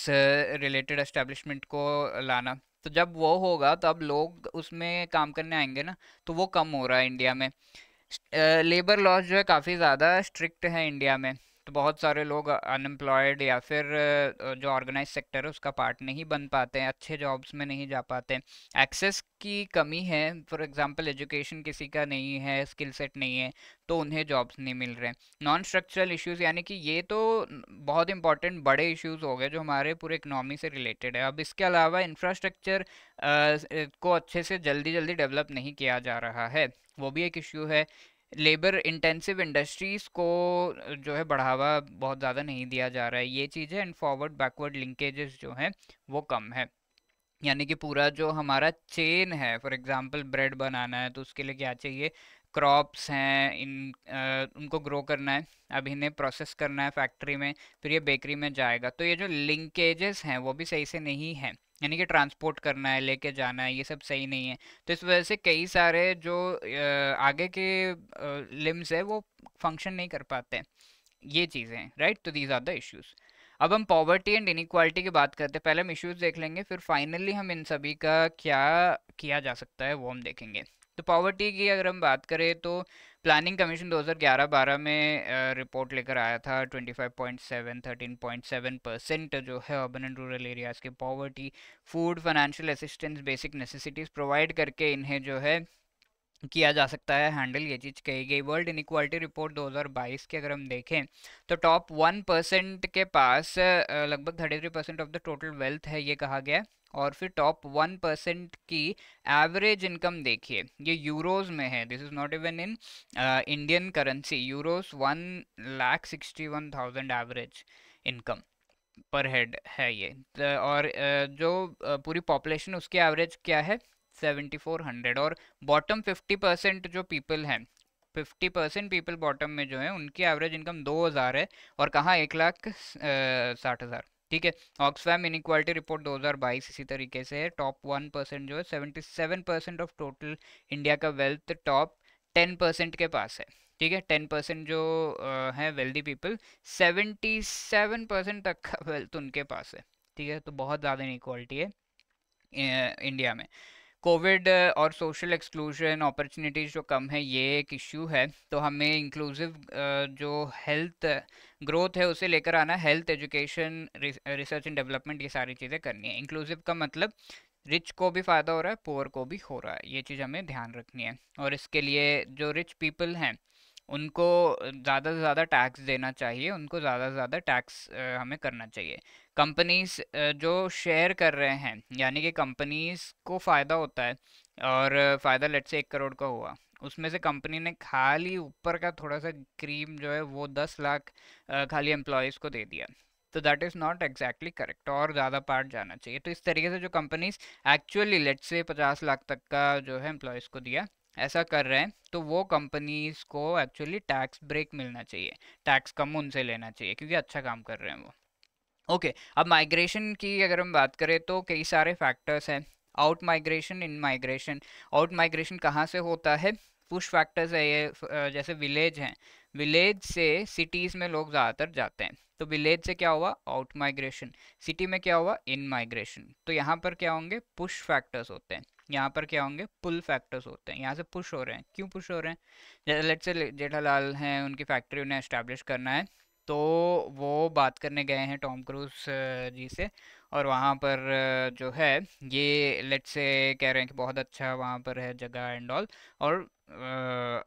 रिलेटेड एस्टेब्लिशमेंट को लाना तो जब वो होगा तब लोग उसमें काम करने आएंगे ना तो वो कम हो रहा है इंडिया में लेबर लॉज जो है काफ़ी ज़्यादा स्ट्रिक्ट है इंडिया में तो बहुत सारे लोग अनएम्प्लॉयड या फिर जो ऑर्गेनाइज सेक्टर है उसका पार्ट नहीं बन पाते हैं अच्छे जॉब्स में नहीं जा पाते एक्सेस की कमी है फॉर एग्जांपल एजुकेशन किसी का नहीं है स्किल सेट नहीं है तो उन्हें जॉब्स नहीं मिल रहे नॉन स्ट्रक्चरल इश्यूज़ यानी कि ये तो बहुत इंपॉर्टेंट बड़े इश्यूज़ हो गए जो हमारे पूरे इकनॉमी से रिलेटेड है अब इसके अलावा इंफ्रास्ट्रक्चर को अच्छे से जल्दी जल्दी डेवलप नहीं किया जा रहा है वो भी एक इशू है लेबर इंटेंसिव इंडस्ट्रीज़ को जो है बढ़ावा बहुत ज़्यादा नहीं दिया जा रहा है ये चीज़ है एंड फॉरवर्ड बैकवर्ड लिंकेजेस जो हैं वो कम है यानी कि पूरा जो हमारा चेन है फॉर एग्जांपल ब्रेड बनाना है तो उसके लिए क्या चाहिए क्रॉप्स हैं इन आ, उनको ग्रो करना है अब इन्हें प्रोसेस करना है फैक्ट्री में फिर ये बेकरी में जाएगा तो ये जो लिंकेजेस हैं वो भी सही से नहीं हैं यानी कि ट्रांसपोर्ट करना है लेके जाना है ये सब सही नहीं है तो इस वजह से कई सारे जो आगे के लिम्स है वो फंक्शन नहीं कर पाते ये चीज़ें राइट तो दीज आर द इश्यूज़ अब हम पॉवर्टी एंड इनिक्वालिटी की बात करते हैं पहले हम इश्यूज़ देख लेंगे फिर फाइनली हम इन सभी का क्या किया जा सकता है वो हम देखेंगे तो पॉवर्टी की अगर हम बात करें तो प्लानिंग कमीशन 2011-12 में रिपोर्ट लेकर आया था 25.7 13.7 परसेंट जो है अर्बन एंड रूरल एरियाज़ के poverty food financial assistance basic necessities provide करके इन्हें जो है किया जा सकता है हैंडल ये चीज़ कही गई वर्ल्ड इनिक्वालिटी रिपोर्ट 2022 के अगर हम देखें तो टॉप वन परसेंट के पास लगभग thirty three percent of the total wealth है ये कहा गया है और फिर टॉप वन परसेंट की एवरेज इनकम देखिए ये यूरोज में है this is not even in Indian currency euros one lakh sixty one thousand average income per head है ये और uh, जो uh, पूरी पॉपुलेशन उसकी एवरेज क्या है सेवेंटी फोर हंड्रेड और बॉटम फिफ्टी परसेंट जो पीपल हैं फिफ्टी परसेंट पीपल बॉटम में जो है उनकी एवरेज इनकम दो हज़ार है और कहाँ एक लाख uh, साठ हज़ार ठीक है ऑक्सफैम इनक्वालिटी रिपोर्ट 2022 इसी तरीके से है टॉप वन परसेंट जो है 77 परसेंट ऑफ टोटल इंडिया का वेल्थ टॉप 10 परसेंट के पास है ठीक है 10 परसेंट जो है वेल्दी पीपल 77 परसेंट तक का वेल्थ उनके पास है ठीक है तो बहुत ज़्यादा इनक्वालिटी है इंडिया में कोविड uh, और सोशल एक्सक्लूजन अपॉर्चुनिटीज़ जो कम है ये एक इश्यू है तो हमें इंक्लूसिव uh, जो हेल्थ ग्रोथ है उसे लेकर आना health education research and development ये सारी चीज़ें करनी है इंक्लूसिव का मतलब रिच को भी फ़ायदा हो रहा है पुअर को भी हो रहा है ये चीज़ हमें ध्यान रखनी है और इसके लिए जो रिच पीपल हैं उनको ज़्यादा से ज़्यादा टैक्स देना चाहिए उनको ज़्यादा से ज़्यादा टैक्स uh, हमें करना चाहिए कंपनीज जो शेयर कर रहे हैं यानी कि कंपनीज को फ़ायदा होता है और फ़ायदा लेट से एक करोड़ का हुआ उसमें से कंपनी ने खाली ऊपर का थोड़ा सा क्रीम जो है वो दस लाख खाली एम्प्लॉयज़ को दे दिया तो that is not exactly correct और ज़्यादा पार्ट जाना चाहिए तो इस तरीके से जो कंपनीज एक्चुअली लेट से पचास लाख तक का जो है एम्प्लॉयज़ को दिया ऐसा कर रहे हैं तो वो कंपनीज को एक्चुअली टैक्स ब्रेक मिलना चाहिए टैक्स कम उनसे लेना चाहिए क्योंकि अच्छा काम कर रहे हैं वो ओके okay, अब माइग्रेशन की अगर हम बात करें तो कई सारे फैक्टर्स हैं out migration in migration out migration कहाँ से होता है पुश फैक्टर्स है ये जैसे विलेज हैं विलेज से सिटीज़ में लोग ज़्यादातर जाते हैं तो विलेज से क्या हुआ आउट माइग्रेशन सिटी में क्या हुआ इन माइग्रेशन तो यहाँ पर क्या होंगे पुश फैक्टर्स होते हैं यहाँ पर क्या होंगे पुल फैक्टर्स होते हैं यहाँ से पुश हो रहे हैं क्यों पुश हो रहे हैं जैसे लेट से जेठालाल हैं उनकी फैक्ट्री उन्हें इस्टेब्लिश करना है तो वो बात करने गए हैं टॉम क्रूज जी से और वहाँ पर जो है ये लेट से कह रहे हैं कि बहुत अच्छा वहाँ पर है जगह एंड ऑल और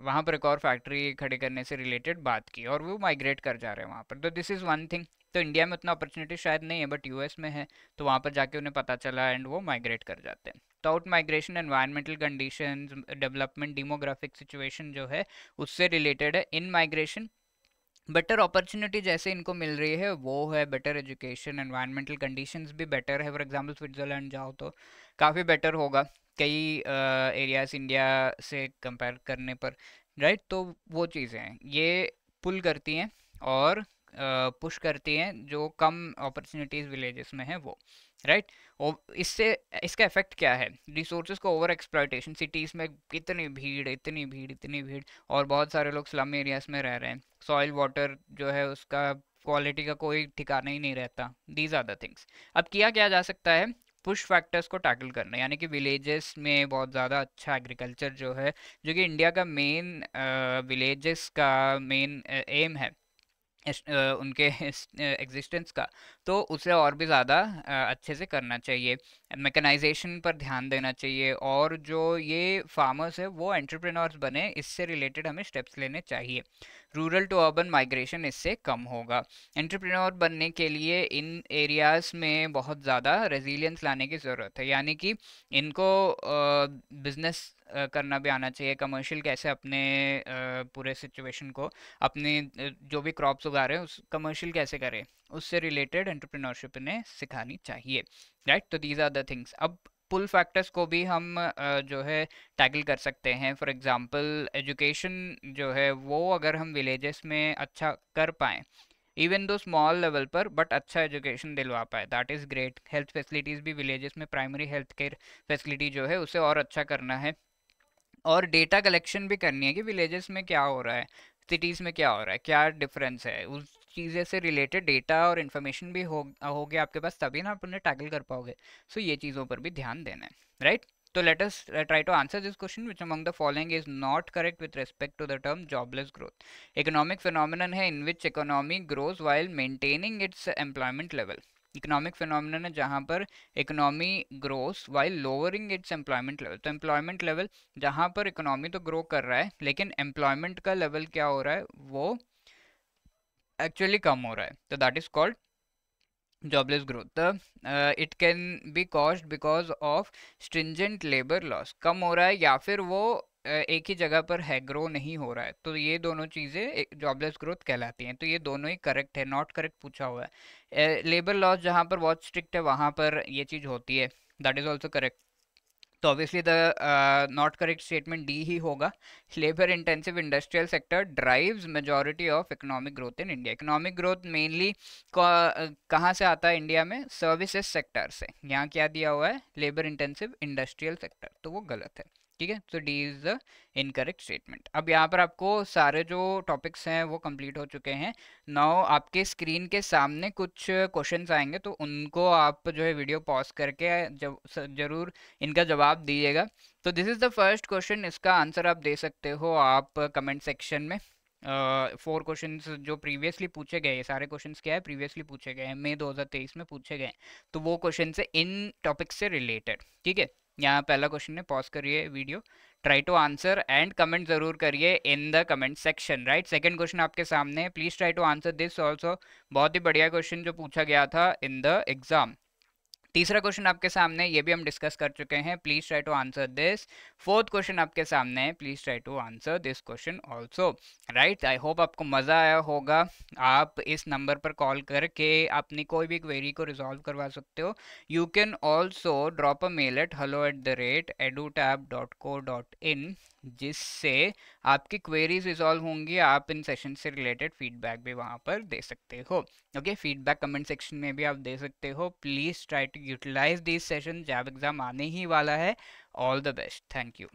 वहाँ पर एक और फैक्ट्री खड़े करने से रिलेटेड बात की और वो माइग्रेट कर जा रहे हैं वहाँ पर तो दिस इज़ वन थिंग तो इंडिया में उतना अपॉर्चुनिटी शायद नहीं है बट यू में है तो वहाँ पर जाके उन्हें पता चला एंड वो माइग्रेट कर जाते हैं तो out migration environmental condition development demographic situation जो है उससे रिलेटेड है इन माइग्रेशन बेटर अपॉर्चुनिटी जैसे इनको मिल रही है वो है बेटर एजुकेशन एनवायरमेंटल कंडीशंस भी बेटर है फॉर एग्जांपल स्विट्ज़रलैंड जाओ तो काफ़ी बेटर होगा कई एरियाज इंडिया से कंपेयर करने पर राइट तो वो चीज़ें हैं ये पुल करती हैं और पुश करती हैं जो कम अपॉर्चुनिटीज़ विलेजेस में हैं वो राइट इससे इसका इफेक्ट क्या है रिसोर्सेज को ओवर एक्सप्लाइटेशन सिटीज़ में कितनी भीड़ इतनी भीड़ इतनी भीड़ और बहुत सारे लोग स्लम एरियाज़ में रह रहे हैं सॉइल वाटर जो है उसका क्वालिटी का कोई ठिकाना ही नहीं रहता दीज आर द थिंग्स अब किया क्या जा सकता है पुश फैक्टर्स को टैकल करना यानी कि विलेजेस में बहुत ज़्यादा अच्छा एग्रीकल्चर जो है जो कि इंडिया का मेन विलेजेस का मेन एम है उनके एग्जिस्टेंस का तो उसे और भी ज़्यादा अच्छे से करना चाहिए मेकनाइजेशन पर ध्यान देना चाहिए और जो ये फार्मर्स है वो एंटरप्रेन्योर्स बने इससे रिलेटेड हमें स्टेप्स लेने चाहिए रूरल टू अर्बन माइग्रेशन इससे कम होगा एंटरप्रेन्योर बनने के लिए इन एरियाज़ में बहुत ज़्यादा रेजिलियंस लाने की ज़रूरत है यानी कि इनको बिजनेस करना भी आना चाहिए कमर्शियल कैसे अपने पूरे सिचुएशन को अपने जो भी क्रॉप्स उगा रहे हैं उस कमर्शियल कैसे करें उससे रिलेटेड एंटरप्रेन्योरशिप इन्हें सिखानी चाहिए राइट तो दीज आर द थिंग्स अब पुल फैक्टर्स को भी हम जो है टैकल कर सकते हैं फॉर एग्जांपल एजुकेशन जो है वो अगर हम विलेजेस में अच्छा कर पाएँ इवन दो स्मॉल लेवल पर बट अच्छा एजुकेशन दिलवा पाए that is great health facilities भी विलेजेस में प्राइमरी हेल्थ केयर फैसिलिटी जो है उसे और अच्छा करना है और डेटा कलेक्शन भी करनी है कि विलेजेस में क्या हो रहा है सिटीज़ में क्या हो रहा है क्या डिफरेंस है उस चीज़ें से रिलेटेड डेटा और इन्फॉर्मेशन भी हो हो गया आपके पास तभी ना आप उन्हें टैकल कर पाओगे सो so, ये चीज़ों पर भी ध्यान देना है राइट तो let us try to answer this question which among the following is not correct with respect to the term jobless growth economic phenomenon है in which economy grows while maintaining its employment level economic phenomenon है जहाँ पर economy grows while lowering its employment level तो employment level जहाँ पर economy तो grow कर रहा है लेकिन एम्प्लॉयमेंट का लेवल क्या हो रहा है वो एक्चुअली कम हो रहा है तो that is called jobless growth it can be be because of stringent labour laws कम हो रहा है या फिर वो uh, एक ही जगह पर है ग्रो नहीं हो रहा है तो ये दोनों चीज़ें जॉबलेस ग्रोथ कहलाती हैं तो ये दोनों ही करेक्ट है नॉट करेक्ट पूछा हुआ है लेबर uh, लॉस जहाँ पर बहुत स्ट्रिक्ट है वहाँ पर ये चीज़ होती है दैट इज़ ऑल्सो करेक्ट तो obviously the not correct statement D ही होगा labour intensive industrial sector drives majority of economic growth in India economic growth mainly कहाँ से आता है इंडिया में सर्विसेज सेक्टर से यहाँ क्या दिया हुआ है लेबर इंटेंसिव इंडस्ट्रियल सेक्टर तो वो गलत है ठीक है तो D is the incorrect statement अब यहाँ पर आपको सारे जो टॉपिक्स हैं वो कंप्लीट हो चुके हैं नाउ आपके स्क्रीन के सामने कुछ क्वेश्चन आएंगे तो उनको आप जो है वीडियो पॉज करके जरूर इनका जवाब दीजिएगा तो this is the first question इसका आंसर आप दे सकते हो आप कमेंट सेक्शन में फोर uh, क्वेश्चंस जो प्रीवियसली पूछे गए ये सारे क्वेश्चंस क्या है प्रीवियसली पूछे गए हैं मई 2023 में पूछे गए तो वो क्वेश्चन से इन टॉपिक से रिलेटेड ठीक है यहाँ पहला क्वेश्चन है पॉज करिए video try to answer and comment जरूर करिए in the comment section right second question आपके सामने है please try to answer this also बहुत ही बढ़िया क्वेश्चन जो पूछा गया था इन द एग्जाम तीसरा क्वेश्चन आपके सामने ये भी हम डिस्कस कर चुके हैं please try to answer this fourth question आपके सामने है please try to answer this question also right I hope आपको मजा आया होगा आप इस नंबर पर कॉल करके अपनी कोई भी क्वेरी को रिजॉल्व करवा सकते हो you can also drop a mail at hello at the rate edu tab dot co dot in जिससे आपकी क्वेरीज रिजॉल्व होंगी आप इन सेशन से रिलेटेड फीडबैक भी वहाँ पर दे सकते हो ओके फीडबैक कमेंट सेक्शन में भी आप दे सकते हो please try to utilize this session जैब एग्ज़ाम आने ही वाला है all the best thank you